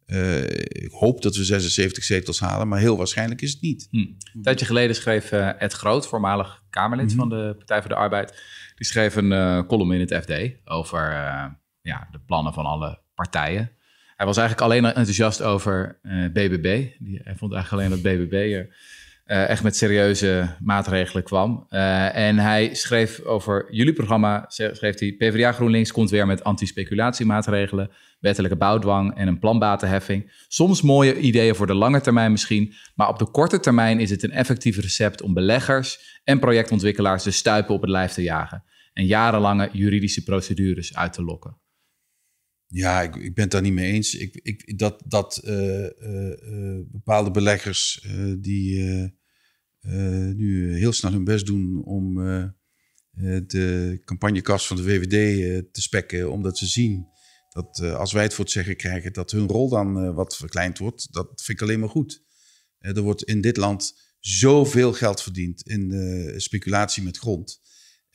eh, ik hoop dat we 76 zetels halen, maar heel waarschijnlijk is het niet. Hm. Een tijdje geleden schreef Ed Groot, voormalig Kamerlid mhm. van de Partij voor de Arbeid, die schreef een column in het FD over ja, de plannen van alle partijen. Hij was eigenlijk alleen enthousiast over BBB. hij vond eigenlijk alleen dat BBB eh, echt met serieuze maatregelen kwam. Eh, en hij schreef over jullie programma, schreef hij... PvdA GroenLinks komt weer met antispeculatiemaatregelen... wettelijke bouwdwang en een planbatenheffing. Soms mooie ideeën voor de lange termijn misschien... maar op de korte termijn is het een effectief recept... om beleggers en projectontwikkelaars de stuipen op het lijf te jagen... en jarenlange juridische procedures uit te lokken. Ja, ik, ik ben het daar niet mee eens. Ik, ik, dat dat eh, eh, eh, bepaalde beleggers die nu heel snel hun best doen om de campagnekast van de VVD te spekken, omdat ze zien dat als wij het voor het zeggen krijgen, dat hun rol dan wat verkleind wordt. Dat vind ik alleen maar goed. er wordt in dit land zoveel geld verdiend in speculatie met grond.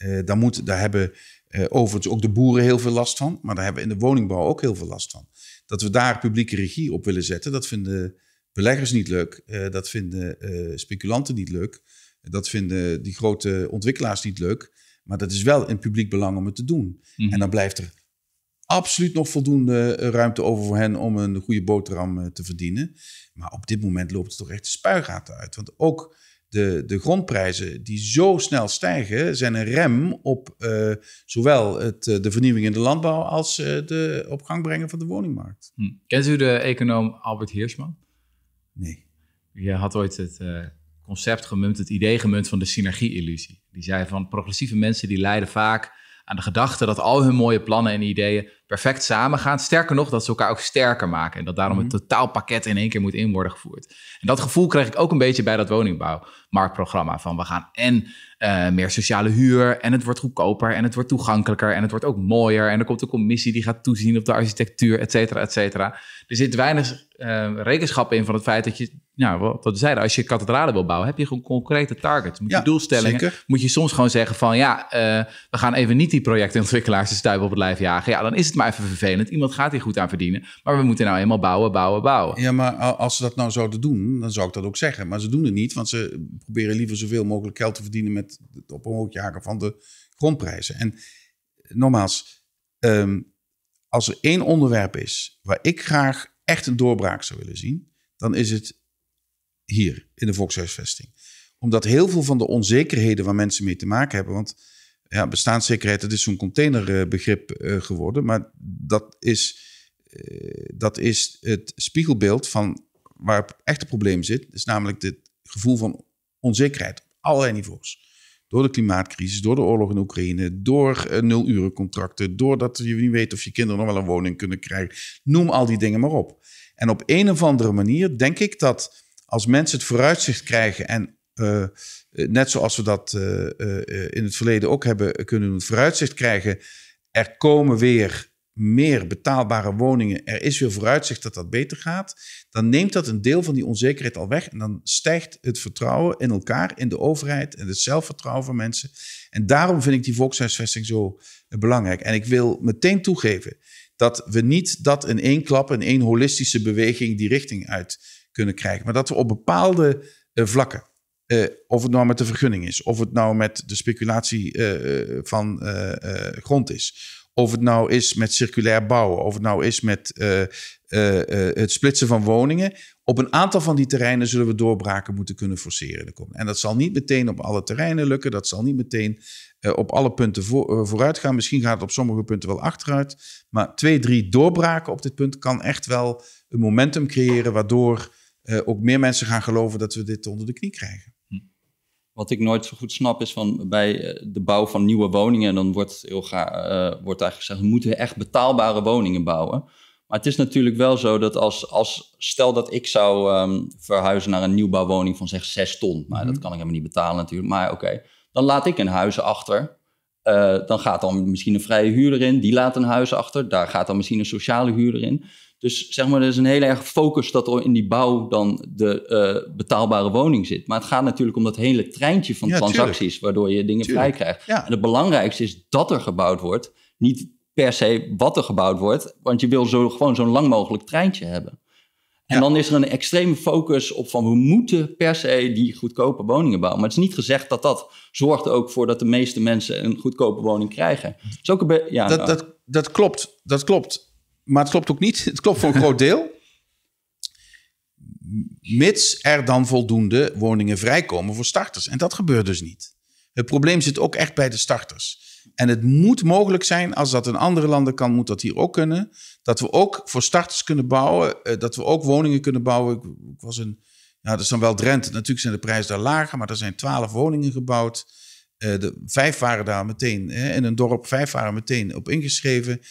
Uh, moet, daar hebben uh, overigens ook de boeren heel veel last van, maar daar hebben we in de woningbouw ook heel veel last van. Dat we daar publieke regie op willen zetten, dat vinden beleggers niet leuk, eh, dat vinden eh, speculanten niet leuk, dat vinden die grote ontwikkelaars niet leuk. Maar dat is wel in publiek belang om het te doen. Mhm. En dan blijft er absoluut nog voldoende ruimte over voor hen om een goede boterham te verdienen. Maar op dit moment loopt het toch echt de spuigaten uit. Want ook de, de grondprijzen die zo snel stijgen, zijn een rem op eh, zowel het, eh, de vernieuwing in de landbouw als eh, de opgang brengen van de woningmarkt. Hm. Kent u de econoom Albert Heersman? Nee. Je had ooit het concept gemunt, het idee gemunt van de synergie-illusie. Die zei van progressieve mensen die lijden vaak aan de gedachte dat al hun mooie plannen en ideeën perfect samengaan. Sterker nog, dat ze elkaar ook sterker maken. En dat daarom het mhm. totaalpakket in één keer moet in worden gevoerd. En dat gevoel kreeg ik ook een beetje bij dat woningbouwmarktprogramma. Van we gaan en eh, meer sociale huur. En het wordt goedkoper. En het wordt toegankelijker. En het wordt ook mooier. En er komt een commissie die gaat toezien op de architectuur, et cetera, et cetera. Er zit weinig uh, rekenschap in van het feit dat je. Nou, wat we zeiden, als je kathedralen wil bouwen, heb je gewoon concrete targets. Moet je ja, doelstellingen. Moet je soms gewoon zeggen van ja, eh, we gaan even niet die projectontwikkelaars de stuip op het lijf jagen. Ja, dan is het maar even vervelend. Iemand gaat hier goed aan verdienen. Maar we moeten nou eenmaal bouwen, bouwen, bouwen. Ja, maar als ze dat nou zouden doen, dan zou ik dat ook zeggen. Maar ze doen het niet, want ze proberen liever zoveel mogelijk geld te verdienen met het op een hoogte van de grondprijzen. En nogmaals, ehm, als er één onderwerp is waar ik graag echt een doorbraak zou willen zien, dan is het hier in de volkshuisvesting. Omdat heel veel van de onzekerheden waar mensen mee te maken hebben, want ja, bestaanszekerheid, dat is zo'n containerbegrip eh, geworden. Maar dat is, eh, dat is het spiegelbeeld van waar het echte probleem zit. Is namelijk het gevoel van onzekerheid op allerlei niveaus. Door de klimaatcrisis, door de oorlog in Oekraïne, door uh, nulurencontracten, doordat je niet weet of je kinderen nog wel een woning kunnen krijgen. Noem al die dingen maar op. En op een of andere manier denk ik dat als mensen het vooruitzicht krijgen en eh, eh, net zoals we dat eh, in het verleden ook hebben kunnen doen, vooruitzicht krijgen. Er komen weer meer betaalbare woningen. Er is weer vooruitzicht dat dat beter gaat. Dan neemt dat een deel van die onzekerheid al weg. En dan stijgt het vertrouwen in elkaar, in de overheid en het zelfvertrouwen van mensen. En daarom vind ik die volkshuisvesting zo belangrijk. En ik wil meteen toegeven dat we niet dat in één klap, in één holistische beweging, die richting uit kunnen krijgen. Maar dat we op bepaalde vlakken eh, of het nou met de vergunning is, of het nou met de speculatie eh, eh, van grond is. Of het nou is met circulair bouwen, of het nou is met het splitsen van woningen. Op een aantal van die terreinen zullen we doorbraken moeten kunnen forceren. En dat zal niet meteen op alle terreinen lukken. Dat zal niet meteen op alle punten voor, vooruit gaan. Misschien gaat het op sommige punten wel achteruit. Maar twee, drie doorbraken op dit punt kan echt wel een momentum creëren. Waardoor ook meer mensen gaan geloven dat we dit onder de knie krijgen. Wat ik nooit zo goed snap is van bij eh, de bouw van nieuwe woningen, dan wordt, heel ga, eh, wordt eigenlijk gezegd, we moeten echt betaalbare woningen bouwen. Maar het is natuurlijk wel zo dat als, als stel dat ik zou ehm, verhuizen naar een nieuwbouwwoning van zeg 6 ton, maar dat mhm. kan ik helemaal niet betalen natuurlijk, maar oké, dan laat ik een huis achter. Eh, dan gaat dan misschien een vrije huurder in, die laat een huis achter, daar gaat dan misschien een sociale huurder in. Dus zeg maar, er is een hele erg focus dat er in die bouw dan de eh, betaalbare woning zit. Maar het gaat natuurlijk om dat hele treintje van transacties, waardoor je dingen vrij krijgt. En het belangrijkste is dat er gebouwd wordt, niet per se wat er gebouwd wordt, want je wil zo, gewoon zo'n lang mogelijk treintje hebben. En dan is er een extreme focus op van we moeten per se die goedkope woningen bouwen. Maar het is niet gezegd dat dat zorgt ook voor dat de meeste mensen een goedkope woning krijgen. is ook ja, dat, nou. dat, dat, klopt, dat klopt maar het klopt ook niet. Het klopt voor een groot deel. Mits er dan voldoende woningen vrijkomen voor starters. En dat gebeurt dus niet. Het probleem zit ook echt bij de starters. En het moet mogelijk zijn, als dat in andere landen kan, moet dat hier ook kunnen. Dat we ook voor starters kunnen bouwen, eh, dat we ook woningen kunnen bouwen. Ik, was een, nou, dat is dan wel Drenthe, natuurlijk zijn de prijzen daar lager, maar er zijn twaalf woningen gebouwd. Eh, de, vijf waren daar meteen, hè, in een dorp, vijf waren meteen op ingeschreven. 240.000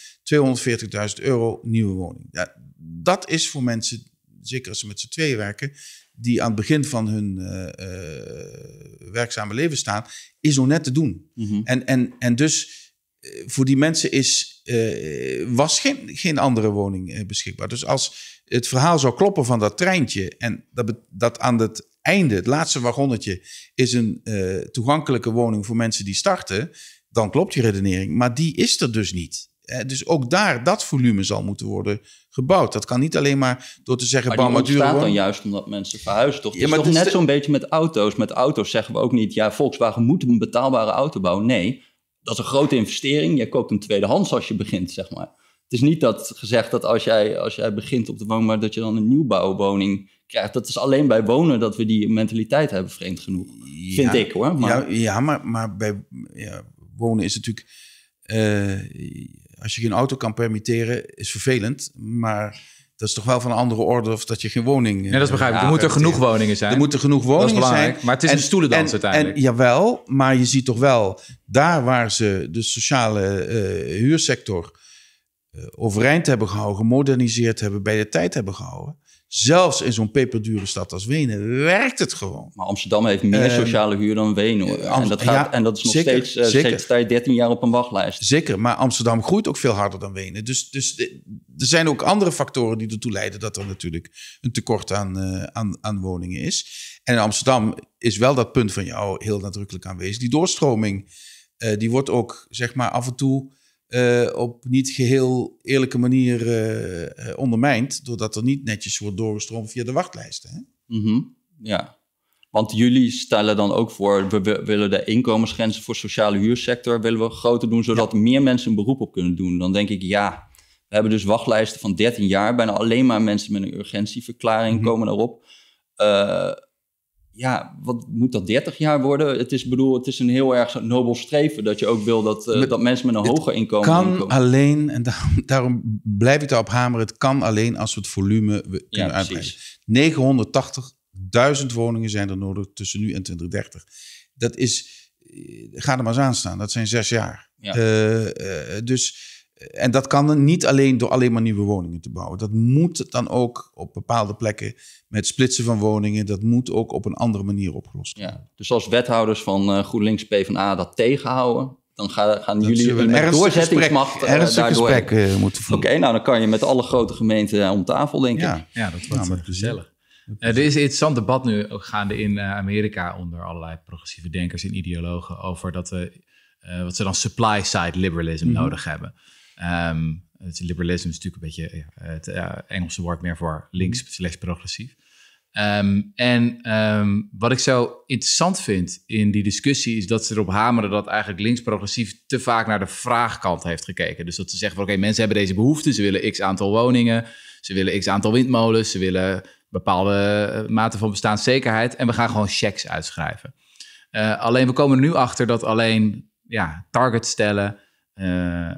euro nieuwe woning. dat is voor mensen, zeker als ze met z'n tweeën werken, die aan het begin van hun eh, eh, werkzame leven staan, is zo net te doen. Mhm. en, en, en dus voor die mensen is, was geen, geen andere woning beschikbaar. Dus als het verhaal zou kloppen van dat treintje en dat, dat aan het einde, het laatste wagonnetje, is een eh, toegankelijke woning voor mensen die starten, dan klopt die redenering. Maar die is er dus niet. Eh, dus ook daar, dat volume zal moeten worden gebouwd. Dat kan niet alleen maar door te zeggen... Maar die ontstaat dan juist omdat mensen verhuizen, toch? Het maar is dus net zo'n beetje met auto's. Met auto's zeggen we ook niet... ja, Volkswagen moet een betaalbare auto bouwen. Nee, dat is een grote investering. Je koopt een tweedehands als je begint, zeg maar. Het is niet dat gezegd dat als jij, als jij begint op de woning dat je dan een nieuwbouwwoning krijgt. Dat is alleen bij wonen dat we die mentaliteit hebben, vreemd genoeg. Vind ik hoor. Maar... Ja, maar, maar bij ja, wonen is natuurlijk. Eh, als je geen auto kan permitteren, is vervelend. Maar dat is toch wel van een andere orde of dat je geen woning. Ja, dat is begrijpelijk. Eh, er moeten genoeg woningen zijn. Er moeten genoeg woningen zijn. Maar het is een stoelendans uiteindelijk. En, jawel, maar je ziet toch wel daar waar ze de sociale eh, huursector overeind hebben gehouden, gemoderniseerd hebben, bij de tijd hebben gehouden. Zelfs in zo'n peperdure stad als Wenen werkt het gewoon. Maar Amsterdam heeft meer ehm, sociale huur dan Wenen. en, dat gaat, en dat is nog steeds, uh, sta 13 jaar op een wachtlijst. Zeker, maar Amsterdam groeit ook veel harder dan Wenen. Dus, dus er zijn ook andere factoren die ertoe leiden dat er natuurlijk een tekort aan, eh, aan, aan woningen is. En in Amsterdam is wel dat punt van jou oh, heel nadrukkelijk aanwezig. Die doorstroming, eh, die wordt ook zeg maar af en toe eh, op niet geheel eerlijke manier eh, eh, ondermijnd Doordat er niet netjes wordt doorgestroomd via de wachtlijsten. Hè? Mhm, ja, want jullie stellen dan ook voor, we, willen de inkomensgrenzen voor sociale huursector willen we groter doen, zodat meer mensen een beroep op kunnen doen. Dan denk ik, ja, we hebben dus wachtlijsten van 13 jaar. Bijna alleen maar mensen met een urgentieverklaring mhm. komen erop ja, wat moet dat 30 jaar worden? Het is, bedoel, het is een heel erg nobel streven dat je ook wil dat, eh, dat mensen met een hoger inkomen. kan alleen, en daarom blijf ik daarop hameren, het kan alleen als we het volume kunnen uitbreiden. 980.000 woningen zijn er nodig tussen nu en 2030. Dat is, eh, ga er maar eens aan staan, dat zijn zes jaar. Eh, dus en dat kan niet alleen door alleen maar nieuwe woningen te bouwen. Dat moet dan ook op bepaalde plekken met splitsen van woningen. Dat moet ook op een andere manier opgelost worden. Ja, dus als wethouders van uh, GroenLinks PvdA dat tegenhouden, dan gaan, gaan jullie een doorzettingsmacht gesprek, eh, daardoor... gesprek uh, eh, moeten voeren. Oké, nou dan kan je met alle grote gemeenten om tafel, denk ja, ik. Ja, dat wordt wel nou, gezellig. er is een interessant debat nu gaande in Amerika onder allerlei progressieve denkers en ideologen over dat we, wat ze dan supply-side liberalism mhm. nodig hebben. Ehm, het liberalisme is natuurlijk een beetje het Engelse woord meer voor mhm. links slechts progressief. Ehm, en ehm, wat ik zo interessant vind in die discussie is dat ze erop hameren dat eigenlijk links-progressief te vaak naar de vraagkant heeft gekeken. Dus dat ze zeggen: van: oké, mensen hebben deze behoeften, ze willen x aantal woningen, ze willen x aantal windmolens, ze willen bepaalde eh, mate van bestaanszekerheid en we gaan gewoon checks uitschrijven. Eh, alleen we komen er nu achter dat alleen ja, targets stellen, eh,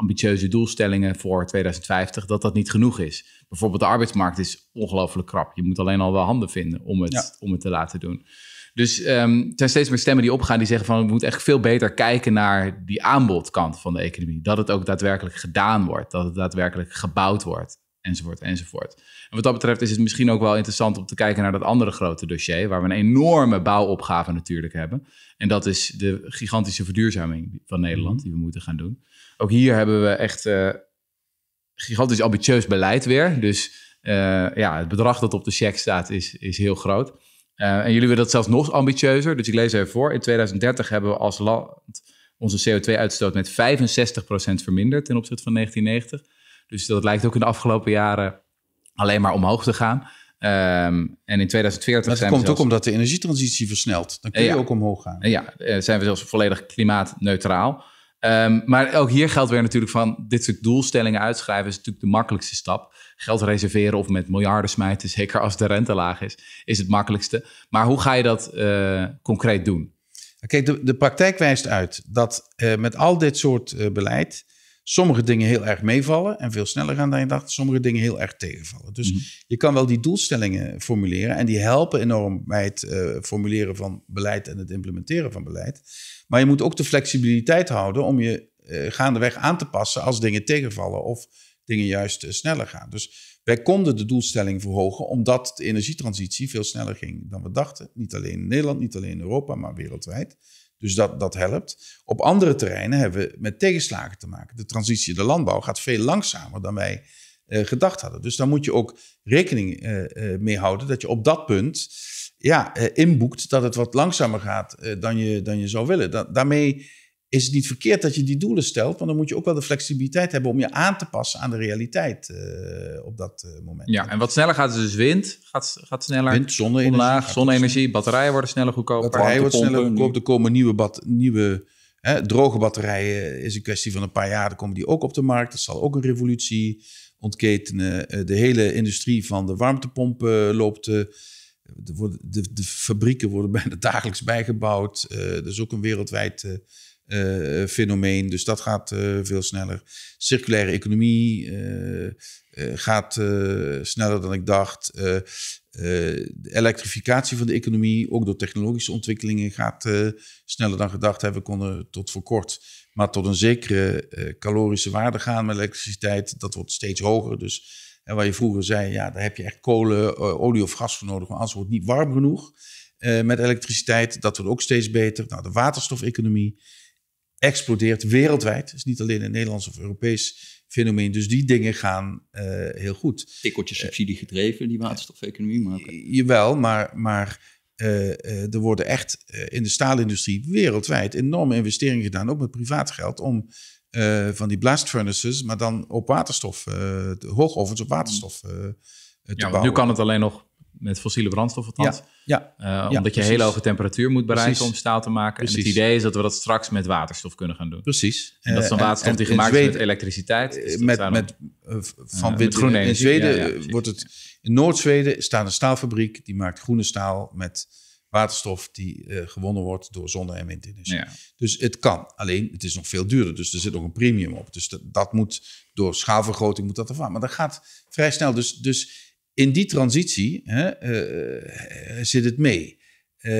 ambitieuze doelstellingen voor 2050, dat dat niet genoeg is. Bijvoorbeeld de arbeidsmarkt is ongelooflijk krap. Je moet alleen al wel handen vinden om het, om het te laten doen. Dus ehm, er zijn steeds meer stemmen die opgaan die zeggen van we moeten echt veel beter kijken naar die aanbodkant van de economie. Dat het ook daadwerkelijk gedaan wordt, dat het daadwerkelijk gebouwd wordt, enzovoort, enzovoort. En wat dat betreft is het misschien ook wel interessant om te kijken naar dat andere grote dossier, waar we een enorme bouwopgave natuurlijk hebben. En dat is de gigantische verduurzaming van Nederland, mhm. die we moeten gaan doen ook hier hebben we echt eh, gigantisch ambitieus beleid weer. Dus eh, ja, het bedrag dat op de cheque staat is, is heel groot. Eh, en jullie willen dat zelfs nog ambitieuzer. Dus ik lees even voor. In 2030 hebben we als land onze CO2-uitstoot met 65% verminderd ten opzichte van 1990. Dus dat lijkt ook in de afgelopen jaren alleen maar omhoog te gaan. Ehm, en in 2040 dat zijn komt zelfs... ook omdat de energietransitie versnelt. Dan kun je ook omhoog gaan. Ja, zijn we zelfs volledig klimaatneutraal. Ehm, maar ook hier geldt weer natuurlijk van, dit soort doelstellingen uitschrijven is natuurlijk de makkelijkste stap. Geld reserveren of met miljarden smijten, zeker als de rente laag is, is het makkelijkste. Maar hoe ga je dat eh, concreet doen? Nou, kijk, de, de, praktijk wijst uit dat eh, met al dit soort eh, beleid sommige dingen heel erg meevallen en veel sneller gaan dan je dacht, sommige dingen heel erg tegenvallen. Dus mhm. je kan wel die doelstellingen formuleren en die helpen enorm bij het formuleren van beleid en het implementeren van beleid. Maar je moet ook de flexibiliteit houden om je uh, gaandeweg aan te passen als dingen tegenvallen of dingen juist eh, sneller gaan. Dus wij konden de doelstelling verhogen omdat de energietransitie veel sneller ging dan we dachten. Niet alleen in Nederland, niet alleen in Europa, maar wereldwijd. Dus dat, dat helpt. Op andere terreinen hebben we met tegenslagen te maken. De transitie in de landbouw gaat veel langzamer dan wij eh, gedacht hadden. Dus daar moet je ook rekening mee houden dat je op dat punt ja, eh, inboekt dat het wat langzamer gaat eh, dan, je, dan je zou willen. daarmee is het niet verkeerd dat je die doelen stelt, want dan moet je ook wel de flexibiliteit hebben om je aan te passen aan de realiteit eh, op dat moment. Ja, en wat sneller gaat dus wind, gaat, gaat sneller. Wind, zonne-energie. zonne-energie, batterijen worden sneller goedkoper. Batterijen worden sneller goedkoper, er komen nieuwe, nieuwe hè, droge batterijen, is een kwestie van een paar jaar, dan komen die ook op de markt. Dat zal ook een revolutie ontketenen. De hele industrie van de warmtepompen loopt de, worden, de, fabrieken worden bijna dagelijks bijgebouwd. Uh, eh, dat is ook een wereldwijd eh, eh, fenomeen. Dus dat gaat veel sneller. Circulaire economie gaat sneller dan ik dacht. de elektrificatie van de economie, ook door technologische ontwikkelingen, gaat sneller dan gedacht We konden tot voor kort maar tot een zekere calorische waarde gaan met elektriciteit. Dat wordt steeds hoger. Dus en waar je vroeger zei, ja, daar heb je echt kolen, eh, olie of gas voor nodig, maar anders wordt het niet warm genoeg. Eh, met elektriciteit, dat wordt ook steeds beter. Nou, de waterstofeconomie explodeert wereldwijd. Het is niet alleen een Nederlands of Europees fenomeen. Dus die dingen gaan eh, heel goed. Tikkeltje subsidie gedreven, die waterstofeconomie maken. Jawel, maar, maar er worden echt in de staalindustrie wereldwijd enorme investeringen gedaan, ook met privaat geld, om eh, van die blast furnaces, maar dan op waterstof, eh, hoogovens op waterstof eh, te ja, Nu kan het alleen nog met fossiele brandstof, althans. Ja, ja, omdat je precies. hele hoge temperatuur moet bereiken om staal te maken. En het idee is dat we dat straks met waterstof kunnen gaan doen. Precies. En dat is een waterstof die gemaakt Zweden, met elektriciteit. Dus met, met, van In Zweden wordt het... In Noord-Zweden staat een staalfabriek, die maakt groene staal met waterstof die eh, gewonnen wordt door zonne- en windenergie. Dus het kan. Alleen het is nog veel duurder. Dus er zit nog een premium op. Dus dat, dat moet door schaalvergroting moet dat ervan. Maar dat gaat vrij snel. Dus, dus in die transitie hè, eh, zit het mee. Eh,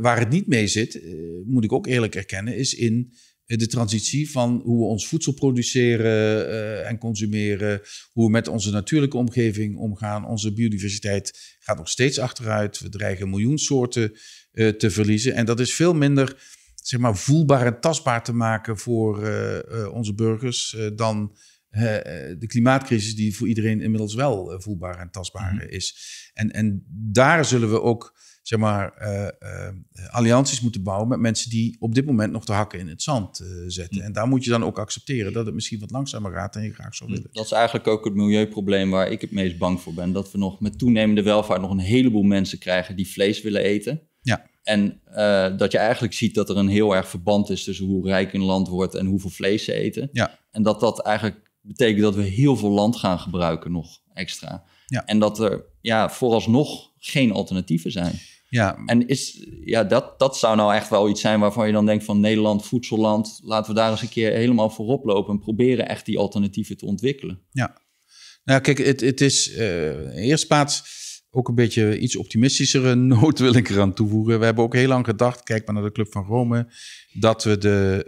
waar het niet mee zit, moet ik ook eerlijk erkennen, is in eh, de transitie van hoe we ons voedsel produceren eh, en consumeren, hoe we met onze natuurlijke omgeving omgaan. Onze biodiversiteit gaat nog steeds achteruit. We dreigen miljoen soorten eh, te verliezen. En dat is veel minder zeg maar, voelbaar en tastbaar te maken voor onze burgers dan de klimaatcrisis, die voor iedereen inmiddels wel voelbaar en tastbaar mhm. is. En, en daar zullen we ook zeg maar, eh, eh, allianties moeten bouwen met mensen die op dit moment nog de hakken in het zand eh, zetten. Hm. En daar moet je dan ook accepteren dat het misschien wat langzamer gaat dan je graag zou hm, willen. Dat is eigenlijk ook het milieuprobleem waar ik het meest bang voor ben. Dat we nog met toenemende welvaart nog een heleboel mensen krijgen die vlees willen eten. Ja. En dat je eigenlijk ziet dat er een heel erg verband is tussen hoe rijk een land wordt en hoeveel vlees ze eten. Ja. En dat dat eigenlijk betekent dat we heel veel land gaan gebruiken nog extra. Ja. En dat er ja, vooralsnog geen alternatieven zijn. Ja. En is, ja, dat, dat zou nou echt wel iets zijn waarvan je dan denkt van Nederland, voedselland, laten we daar eens een keer helemaal voorop lopen en proberen echt die alternatieven te ontwikkelen. Ja, nou kijk, het, het is uh, eh, eerst plaats ook een beetje iets optimistischere noot wil ik eraan toevoegen. We hebben ook heel lang gedacht, kijk maar naar de Club van Rome, dat we de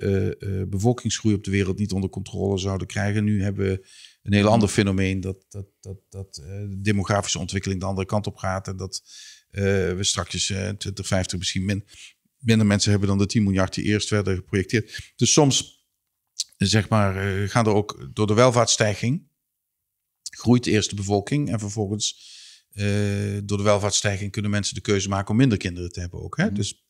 eh, eh, bevolkingsgroei op de wereld niet onder controle zouden krijgen. Nu hebben we een heel ander fenomeen dat, dat, dat, dat eh, de demografische ontwikkeling de andere kant op gaat. En dat eh, we straks 20, eh, 50 misschien minder mensen hebben dan de 10 miljard die eerst werden geprojecteerd. Dus soms, zeg maar, gaan er ook door de welvaartsstijging groeit eerst de bevolking en vervolgens door de welvaartsstijging kunnen mensen de keuze maken om minder kinderen te hebben ook. Hè? Mhm. Dus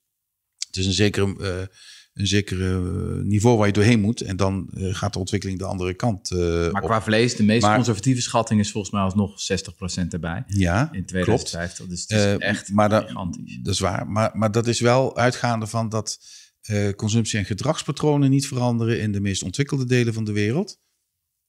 het is een zekere een zekere eh, niveau waar je doorheen moet. En dan eh, gaat de ontwikkeling de andere kant uh, Maar qua vlees, de meest conservatieve schatting is volgens mij alsnog 60% erbij. Ja, in 2050. Klopt. Dus het is echt gigantisch. Dat is waar. Maar, maar dat is wel uitgaande van dat consumptie- en gedragspatronen niet veranderen in de meest ontwikkelde delen van de wereld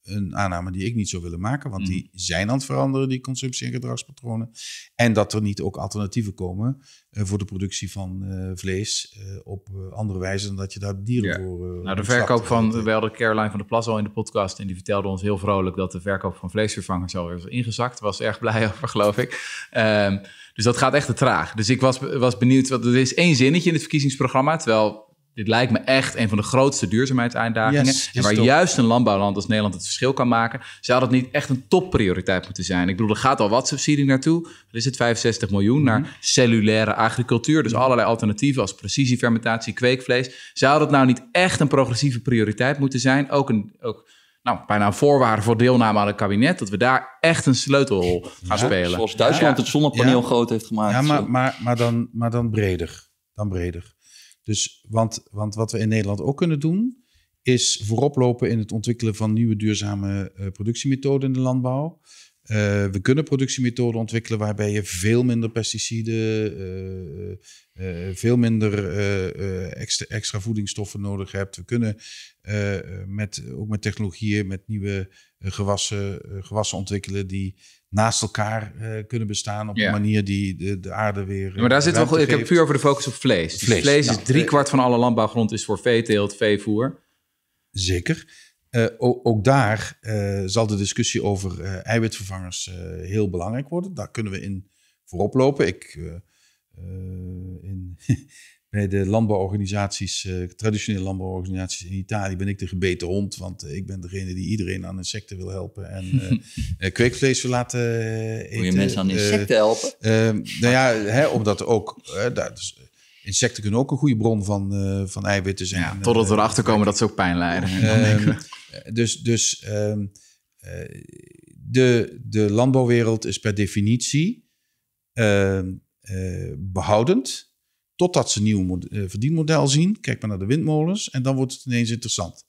een aanname die ik niet zou willen maken, want die mm. zijn aan het veranderen, die consumptie- en gedragspatronen. En dat er niet ook alternatieven komen eh, voor de productie van eh, vlees eh, op andere wijze dan dat je daar dieren ja. voor. nou, de verkoop van, we hadden Caroline van der Plas al in de podcast en die vertelde ons heel vrolijk dat de verkoop van vleesvervangers alweer is ingezakt. Was erg blij over, geloof ik. Ehm, dus dat gaat echt te traag. Dus ik was, was benieuwd, want er is één zinnetje in het verkiezingsprogramma, terwijl dit lijkt me echt een van de grootste duurzaamheidsuitdagingen. en waar juist een landbouwland als Nederland het verschil kan maken, zou dat niet echt een topprioriteit moeten zijn. Ik bedoel, er gaat al wat subsidie naartoe. Er is het 65 miljoen naar mhm. cellulaire agricultuur. Dus mhm. allerlei alternatieven als precisiefermentatie, kweekvlees. Zou dat nou niet echt een progressieve prioriteit moeten zijn? Ook een. Ook, nou, bijna een voorwaarde voor deelname aan het kabinet. Dat we daar echt een sleutelrol gaan spelen. Zoals Duitsland het zonnepaneel groot heeft gemaakt. Ja, maar, maar, maar, dan, maar dan breder. Dan breder. Dus, want, want wat we in Nederland ook kunnen doen, is vooroplopen in het ontwikkelen van nieuwe duurzame eh, productiemethoden in de landbouw. Eh, we kunnen productiemethoden ontwikkelen waarbij je veel minder pesticiden, eh, veel minder extra, extra, voedingsstoffen nodig hebt. We kunnen met, ook met technologieën, met nieuwe gewassen, gewassen ontwikkelen die naast elkaar eh, kunnen bestaan op een manier die de, de aarde weer. Ja, maar daar eh, zit wel. Ik heb puur over de focus op vlees. Dus vlees, vlees is drie kwart van alle landbouwgrond is voor veeteelt, veevoer. Zeker. Eh, ook, daar zal de discussie over eiwitvervangers heel belangrijk worden. Daar kunnen we in voorop lopen. Ik, in, bij de landbouworganisaties, uh, traditionele landbouworganisaties in Italië, ben ik de gebeten hond. Want eh, ik ben degene die iedereen aan insecten wil helpen en eh, kweekvlees wil laten eten. Wil je mensen aan insecten helpen? Ehm, nou ja, hè, omdat ook... Dus, insecten kunnen ook een goede bron van, van eiwitten zijn. Ja, totdat we erachter komen dat ze ook pijn lijden. Ehm, dus dus ehm, de, de landbouwwereld is per definitie behoudend. Totdat ze een nieuw eh, verdienmodel zien. Kijk maar naar de windmolens. En dan wordt het ineens interessant.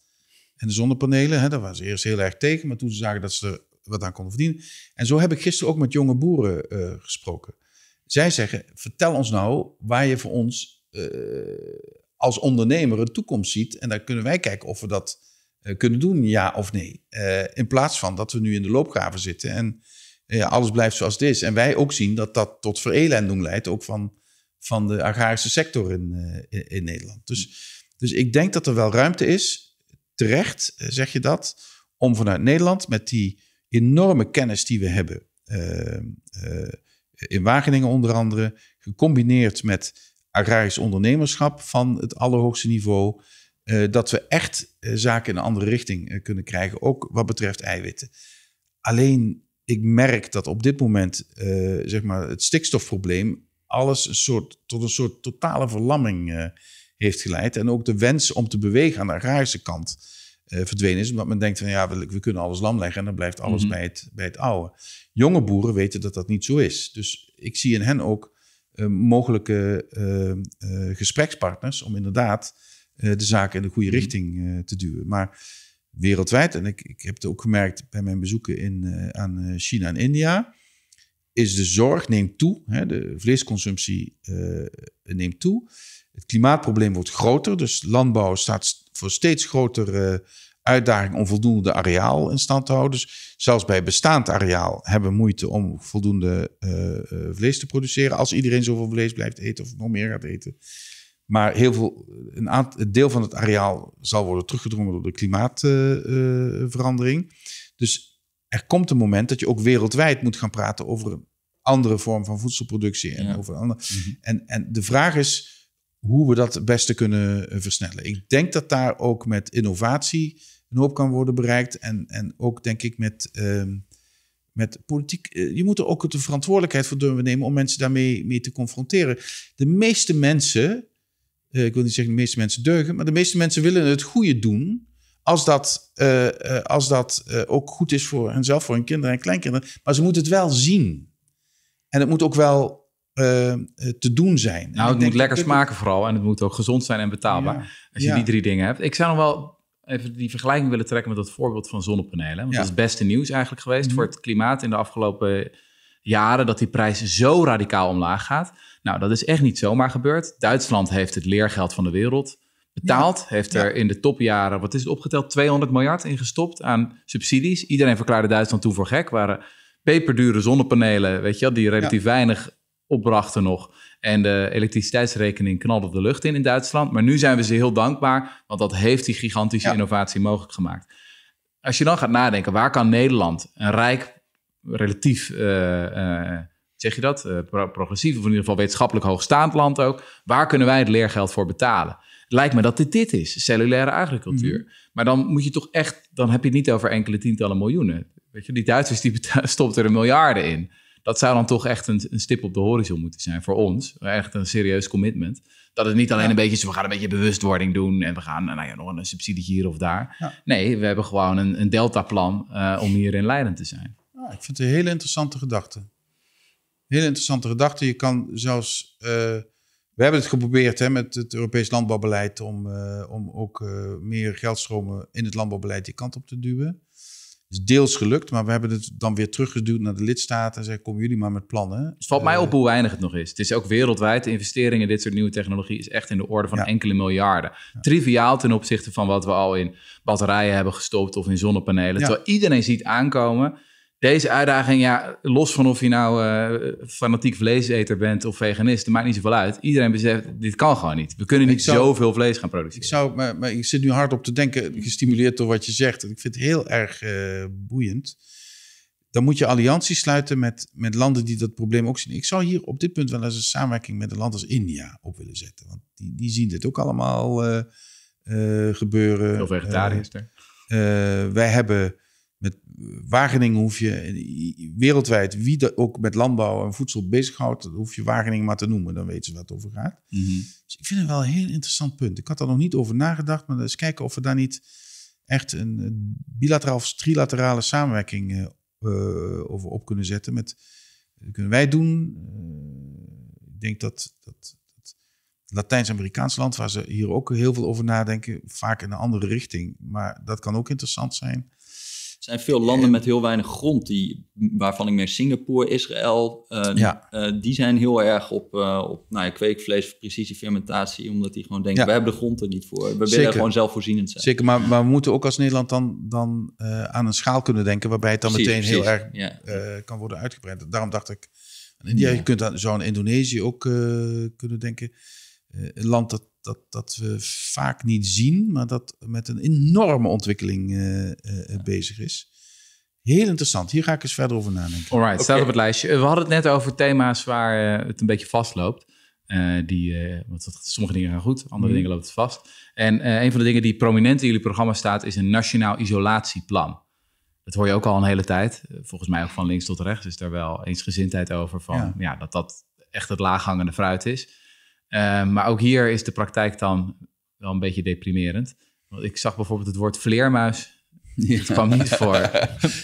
En de zonnepanelen, hè, daar waren ze eerst heel erg tegen. Maar toen ze zagen dat ze er wat aan konden verdienen. En zo heb ik gisteren ook met jonge boeren eh, gesproken. Zij zeggen, vertel ons nou waar je voor ons eh, als ondernemer een toekomst ziet. En dan kunnen wij kijken of we dat kunnen doen, ja of nee. in plaats van dat we nu in de loopgraven zitten en alles blijft zoals het is. En wij ook zien dat dat tot verelending leidt, ook van van de agrarische sector in, eh, in, Nederland. Dus, dus ik denk dat er wel ruimte is, terecht eh, zeg je dat, om vanuit Nederland met die enorme kennis die we hebben, eh, in Wageningen onder andere, gecombineerd met agrarisch ondernemerschap van het allerhoogste niveau, dat we echt zaken in een andere richting kunnen krijgen, ook wat betreft eiwitten. Alleen ik merk dat op dit moment zeg maar het stikstofprobleem alles een soort, tot een soort totale verlamming eh, heeft geleid. En ook de wens om te bewegen aan de agrarische kant eh, verdwenen is. Omdat men denkt van ja, we, kunnen alles lam leggen en dan blijft alles mhm. bij, het, bij het oude. Jonge boeren weten dat dat niet zo is. Dus ik zie in hen ook eh, mogelijke gesprekspartners om inderdaad de zaken in de goede mhm. richting te duwen. Maar wereldwijd, en ik, ik heb het ook gemerkt bij mijn bezoeken in, aan China en India is de zorg neemt toe. Hè, de vleesconsumptie eh, neemt toe. Het klimaatprobleem wordt groter. Dus landbouw staat voor steeds grotere eh, uitdaging om voldoende areaal in stand te houden. Dus zelfs bij bestaand areaal hebben we moeite om voldoende eh, vlees te produceren. Als iedereen zoveel vlees blijft eten of nog meer gaat eten. Maar heel veel, een deel van het areaal zal worden teruggedrongen door de klimaatverandering. dus er komt een moment dat je ook wereldwijd moet gaan praten over een andere vorm van voedselproductie. En, over andere. Mhm. en, en de vraag is hoe we dat het beste kunnen eh, versnellen. Ik denk dat daar ook met innovatie een hoop kan worden bereikt. En, en ook denk ik met, ehm, met politiek. Eh, je moet er ook de verantwoordelijkheid voor nemen om mensen daarmee mee te confronteren. De meeste mensen, eh, ik wil niet zeggen de meeste mensen deugen, maar de meeste mensen willen het goede doen. Als dat, eh, eh, als dat eh, ook goed is voor henzelf, voor hun kinderen en kleinkinderen. Maar ze moeten het wel zien. En het moet ook wel te doen zijn. Nou, het moet lekker smaken vooral. En het moet ook gezond zijn en betaalbaar. Als je die drie dingen hebt. Ik zou nog wel even die vergelijking willen trekken met dat voorbeeld van zonnepanelen. Want dat is het beste nieuws eigenlijk geweest mhm. voor het klimaat in de afgelopen jaren. Dat die prijs zo radicaal omlaag gaat. Nou, dat is echt niet zomaar gebeurd. Duitsland heeft het leergeld van de wereld betaald. Heeft er in de topjaren, wat is het opgeteld, 200 miljard in gestopt aan subsidies. Iedereen verklaarde Duitsland toen voor gek. Waren peperdure zonnepanelen, weet je wel, die relatief weinig opbrachten nog. En de elektriciteitsrekening knalde de lucht in in Duitsland. Maar nu zijn we ze heel dankbaar, want dat heeft die gigantische innovatie mogelijk gemaakt. Als je dan gaat nadenken, waar kan Nederland, een rijk, relatief... Eh, eh, zeg je dat, uh, progressief, of in ieder geval wetenschappelijk hoogstaand land ook. Waar kunnen wij het leergeld voor betalen? lijkt me dat dit dit is, cellulaire agricultuur. Mhm. Maar dan moet je toch echt, dan heb je het niet over enkele tientallen miljoenen. Weet je, die Duitsers die stopt er miljarden in. Dat zou dan toch echt een, een, stip op de horizon moeten zijn voor ons. Echt een serieus commitment. Dat het niet alleen een beetje is, we gaan een beetje bewustwording doen en we gaan nou ja, nog een subsidie hier of daar. Nee, we hebben gewoon een, een deltaplan eh, om hierin leidend te zijn. Ah, ik vind het een hele interessante gedachte. Hele interessante gedachte. Je kan zelfs eh, we hebben het geprobeerd hè, met het Europees landbouwbeleid om, eh, om ook eh, meer geldstromen in het landbouwbeleid die kant op te duwen. Het is deels gelukt, maar we hebben het dan weer teruggeduwd naar de lidstaten en zeggen: kom jullie maar met plannen. Het valt mij eh, op hoe weinig het nog is. Het is ook wereldwijd. De investeringen in dit soort nieuwe technologie is echt in de orde van enkele miljarden. Triviaal ten opzichte van wat we al in batterijen hebben gestopt of in zonnepanelen. Ja. Terwijl iedereen ziet aankomen deze uitdaging, ja, los van of je nou eh, fanatiek vleeseter bent of veganist, dat maakt niet zoveel uit. Iedereen beseft, dit kan gewoon niet. We kunnen niet zoveel vlees gaan produceren. Ik, zou, maar, maar, ik zit nu hard op te denken, gestimuleerd door wat je zegt. Ik vind het heel erg eh, boeiend. Dan moet je allianties sluiten met, met landen die dat probleem ook zien. Ik zou hier op dit punt wel eens een samenwerking met een land als India op willen zetten. Want die, die zien dit ook allemaal uh, gebeuren. Veel vegetariërs. wij hebben met eh, Wageningen hoef je eh, wereldwijd, wie dat ook met landbouw en voedsel bezighoudt, hoef je Wageningen maar te noemen. Dan weten ze wat het over gaat. Mhm. Dus ik vind het wel een heel interessant punt. Ik had er nog niet over nagedacht, maar eens kijken of we daar niet echt een bilateraal of trilaterale samenwerking eh, over op kunnen zetten. Met, dat kunnen wij doen. ik denk dat, dat, dat Latijns-Amerikaans land, waar ze hier ook heel veel over nadenken, vaak in een andere richting. Maar dat kan ook interessant zijn zijn veel landen met heel weinig grond, die, waarvan ik meer Singapore, Israël, eh, eh, die zijn heel erg op, uh, op nou ja, kweekvlees, omdat die gewoon denken, ja. we hebben de grond er niet voor. We willen gewoon zelfvoorzienend zijn. Zeker, maar, maar, we moeten ook als Nederland dan, dan aan een schaal kunnen denken, waarbij het dan meteen heel erg kan worden uitgebreid. Daarom dacht ik, India, je kunt aan zo'n Indonesië ook kunnen denken. Eh, een land dat, dat, dat we vaak niet zien, maar dat met een enorme ontwikkeling eh, eh, bezig is. Heel interessant. Hier ga ik eens verder over nadenken. All right, staat op het lijstje. We hadden het net over thema's waar het een beetje vastloopt. Uh, die, want sommige dingen gaan goed, andere mhm. dingen lopen vast. En een van de dingen die prominent in jullie programma staat... is een nationaal isolatieplan. Dat hoor je ook al een hele tijd. Volgens mij ook van links tot rechts is daar wel eensgezindheid over... Van, ja dat dat echt het laaghangende fruit is. Ehm, maar ook hier is de praktijk dan wel een beetje deprimerend. Want ik zag bijvoorbeeld het woord vleermuis. Het kwam niet voor.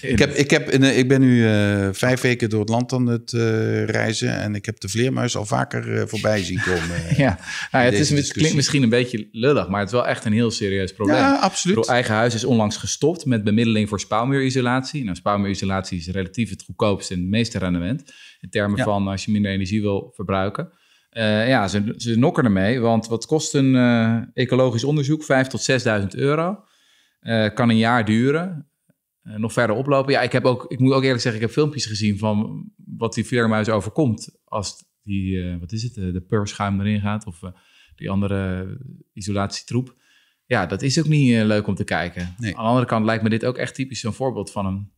ik, heb, ik, heb, ik ben nu eh, vijf weken door het land aan het eh, reizen. En ik heb de vleermuis al vaker eh, voorbij zien komen. ja, nou, het, klinkt misschien een beetje lullig. Maar het is wel echt een heel serieus probleem. Ja, absoluut. Door eigen huis is onlangs gestopt met bemiddeling voor spouwmuurisolatie. Nou, spouwmuurisolatie is relatief het goedkoopste en het meeste rendement. In termen van als je minder energie wil verbruiken. Eh, ja, ze, ze nokken ermee, want wat kost een eh, ecologisch onderzoek? 5 tot 6.000 euro. Eh, kan een jaar duren. nog verder oplopen. Ja, ik, heb ook, ik moet ook eerlijk zeggen, ik heb filmpjes gezien van wat die vleermuis overkomt als die, wat is het, de purschuim erin gaat of die andere isolatietroep. Ja, dat is ook niet leuk om te kijken. Aan de andere kant lijkt me dit ook echt typisch een voorbeeld van een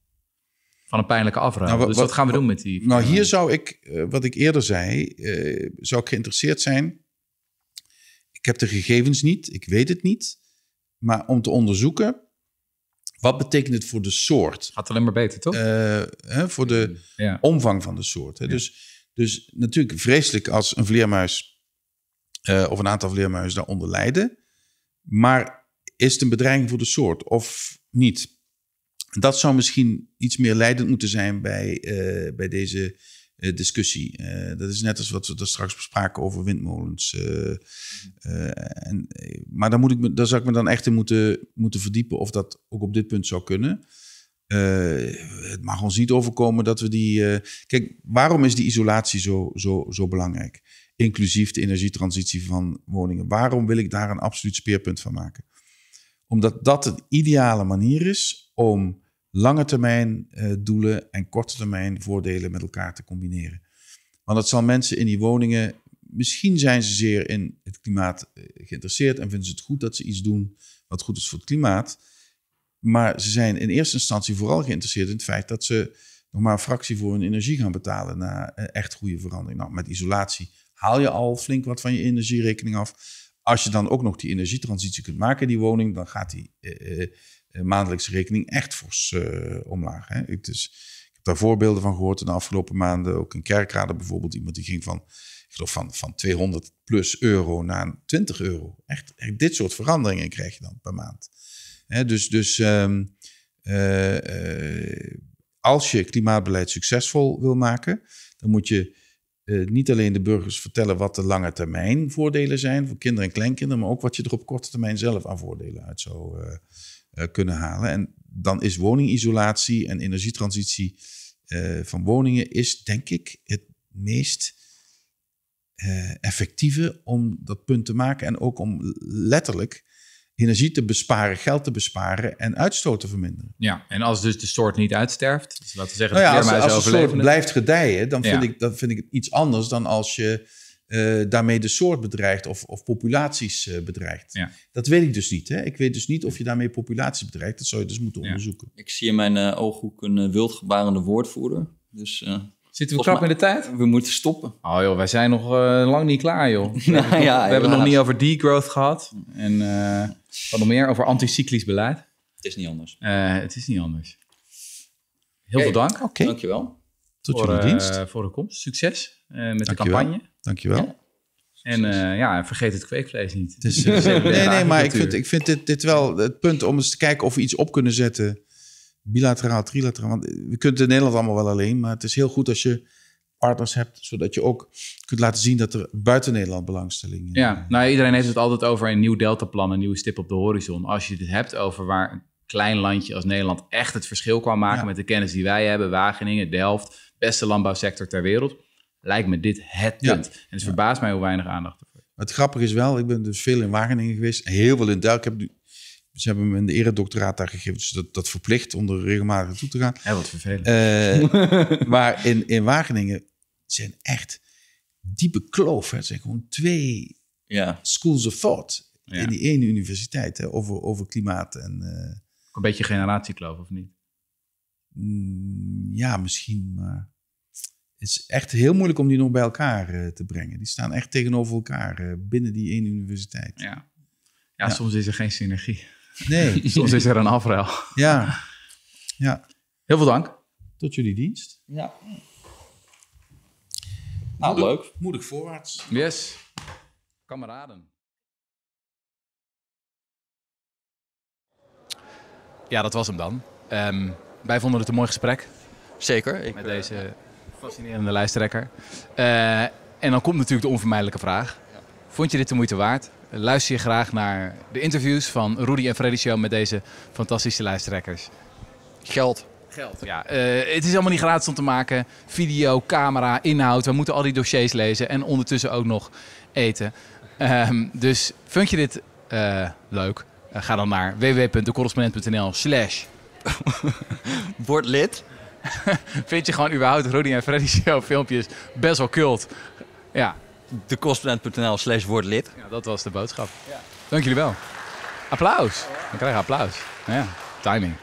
van een pijnlijke afruim. Nou, wat, dus wat, gaan we doen met die? Nou, hier zou ik, eh, wat ik eerder zei, eh, zou ik geïnteresseerd zijn. Ik heb de gegevens niet, ik weet het niet. Maar om te onderzoeken, wat betekent het voor de soort? Gaat alleen maar beter, toch? Eh, hè, voor de omvang van de soort. Hè? Dus, dus natuurlijk vreselijk als een vleermuis of een aantal vleermuizen daaronder lijden. Maar is het een bedreiging voor de soort of niet? dat zou misschien iets meer leidend moeten zijn bij, eh, bij deze eh, discussie. Eh, dat is net als wat we straks bespraken over windmolens. En, maar daar, moet ik daar zou ik me dan echt in moeten, moeten verdiepen of dat ook op dit punt zou kunnen. het mag ons niet overkomen dat we die. kijk, waarom is die isolatie zo, zo, zo belangrijk? Inclusief de energietransitie van woningen. Waarom wil ik daar een absoluut speerpunt van maken? Omdat dat de ideale manier is om lange termijn eh, doelen en korte termijn voordelen met elkaar te combineren. Want dat zal mensen in die woningen, misschien zijn ze zeer in het klimaat eh, geïnteresseerd en vinden ze het goed dat ze iets doen wat goed is voor het klimaat. Maar ze zijn in eerste instantie vooral geïnteresseerd in het feit dat ze nog maar een fractie voor hun energie gaan betalen na eh, echt goede verandering. Nou, met isolatie haal je al flink wat van je energierekening af. Als je dan ook nog die energietransitie kunt maken in die woning, dan gaat die, eh, maandelijkse rekening echt fors eh, omlaag. Hè? Ik, dus, ik heb daar voorbeelden van gehoord in de afgelopen maanden. Ook een kerkrader bijvoorbeeld. Iemand die ging van ik geloof van, van 200 plus euro naar 20 euro. Echt, echt dit soort veranderingen krijg je dan per maand. dus dus ehm, eh, als je klimaatbeleid succesvol wil maken, dan moet je niet alleen de burgers vertellen wat de lange termijn voordelen zijn voor kinderen en kleinkinderen, maar ook wat je er op korte termijn zelf aan voordelen uit zou, eh, kunnen halen. En dan is woningisolatie en energietransitie eh, van woningen, is denk ik het meest eh, effectieve om dat punt te maken. En ook om letterlijk energie te besparen, geld te besparen en uitstoot te verminderen. Ja, en als dus de soort niet uitsterft, dus laten we zeggen nou als, de soort blijft gedijen, dan vind, ik, dan vind ik het iets anders dan als je eh, daarmee de soort bedreigt of, of populaties eh, bedreigt. Dat weet ik dus niet. Hè? Ik weet dus niet of je daarmee populaties bedreigt. Dat zou je dus moeten ja. onderzoeken. Ik zie in mijn eh, ooghoek een wildgebarende woordvoerder. Dus, Zitten we krap met de tijd? We moeten stoppen. Oh joh, wij zijn nog lang niet klaar joh. we nou ja, we hebben het nog niet over degrowth gehad. En wat nog meer over anticyclisch beleid. Het is niet anders. het is niet anders. Heel veel dank. Okay. Dankjewel. Tot voor, jullie dienst. voor de komst. Succes met de campagne. Dankjewel. Ja. En eh, ja, vergeet het kweekvlees niet. Dus, nee, nee, maar ik vind, ik vind dit, dit wel het punt om eens te kijken of we iets op kunnen zetten. Bilateraal, trilateraal. Want we kunnen het in Nederland allemaal wel alleen. Maar het is heel goed als je partners hebt. Zodat je ook kunt laten zien dat er buiten Nederland belangstelling is. Ja, nou iedereen heeft het altijd over een nieuw deltaplan, een nieuwe stip op de horizon. Als je het hebt over waar een klein landje als Nederland echt het verschil kan maken met de kennis die wij hebben. Wageningen, Delft, beste landbouwsector ter wereld lijkt me dit het punt. En het verbaast mij hoe weinig aandacht ervoor. Het grappige is wel, ik ben dus veel in Wageningen geweest, heel veel in Duik. heb ze hebben me een eredoctoraat daar gegeven, dus dat, dat verplicht om er regelmatig toe te gaan. Ja, wat vervelend. Eh, maar in, in Wageningen zijn echt diepe kloven. Het zijn gewoon twee ja. schools of thought in die ene universiteit hè, over, over klimaat. En, eh, een beetje generatiekloof, of niet? Mm, ja, misschien, maar is echt heel moeilijk om die nog bij elkaar eh, te brengen. Die staan echt tegenover elkaar eh, binnen die ene universiteit. Ja. ja. soms is er geen synergie. Nee. soms is er een afruil. Ja. ja. Heel veel dank. Tot jullie dienst. Ja. Nou, leuk. Moedig voorwaarts. Yes. Kameraden. Ja, dat was hem dan. Um, wij vonden het een mooi gesprek. Zeker. Ik, Met deze eh, Fascinerende lijsttrekker. Eh, en dan komt natuurlijk de onvermijdelijke vraag. Vond je dit de moeite waard? Luister je graag naar de interviews van Rudy en Freddy met deze fantastische lijsttrekkers? Geld. Geld. Ja, eh, het is allemaal niet gratis om te maken. Video, camera, inhoud. We moeten al die dossiers lezen en ondertussen ook nog eten. Ehm, dus vond je dit eh, leuk? ga dan naar www.decorrespondent.nl slash... Word lid. vind je gewoon überhaupt Rudy en Freddy's Show filmpjes best wel cult. Ja. De slash word lid. Ja, dat was de boodschap. Ja. Dank jullie wel. Applaus. We krijgen applaus. Ja, timing.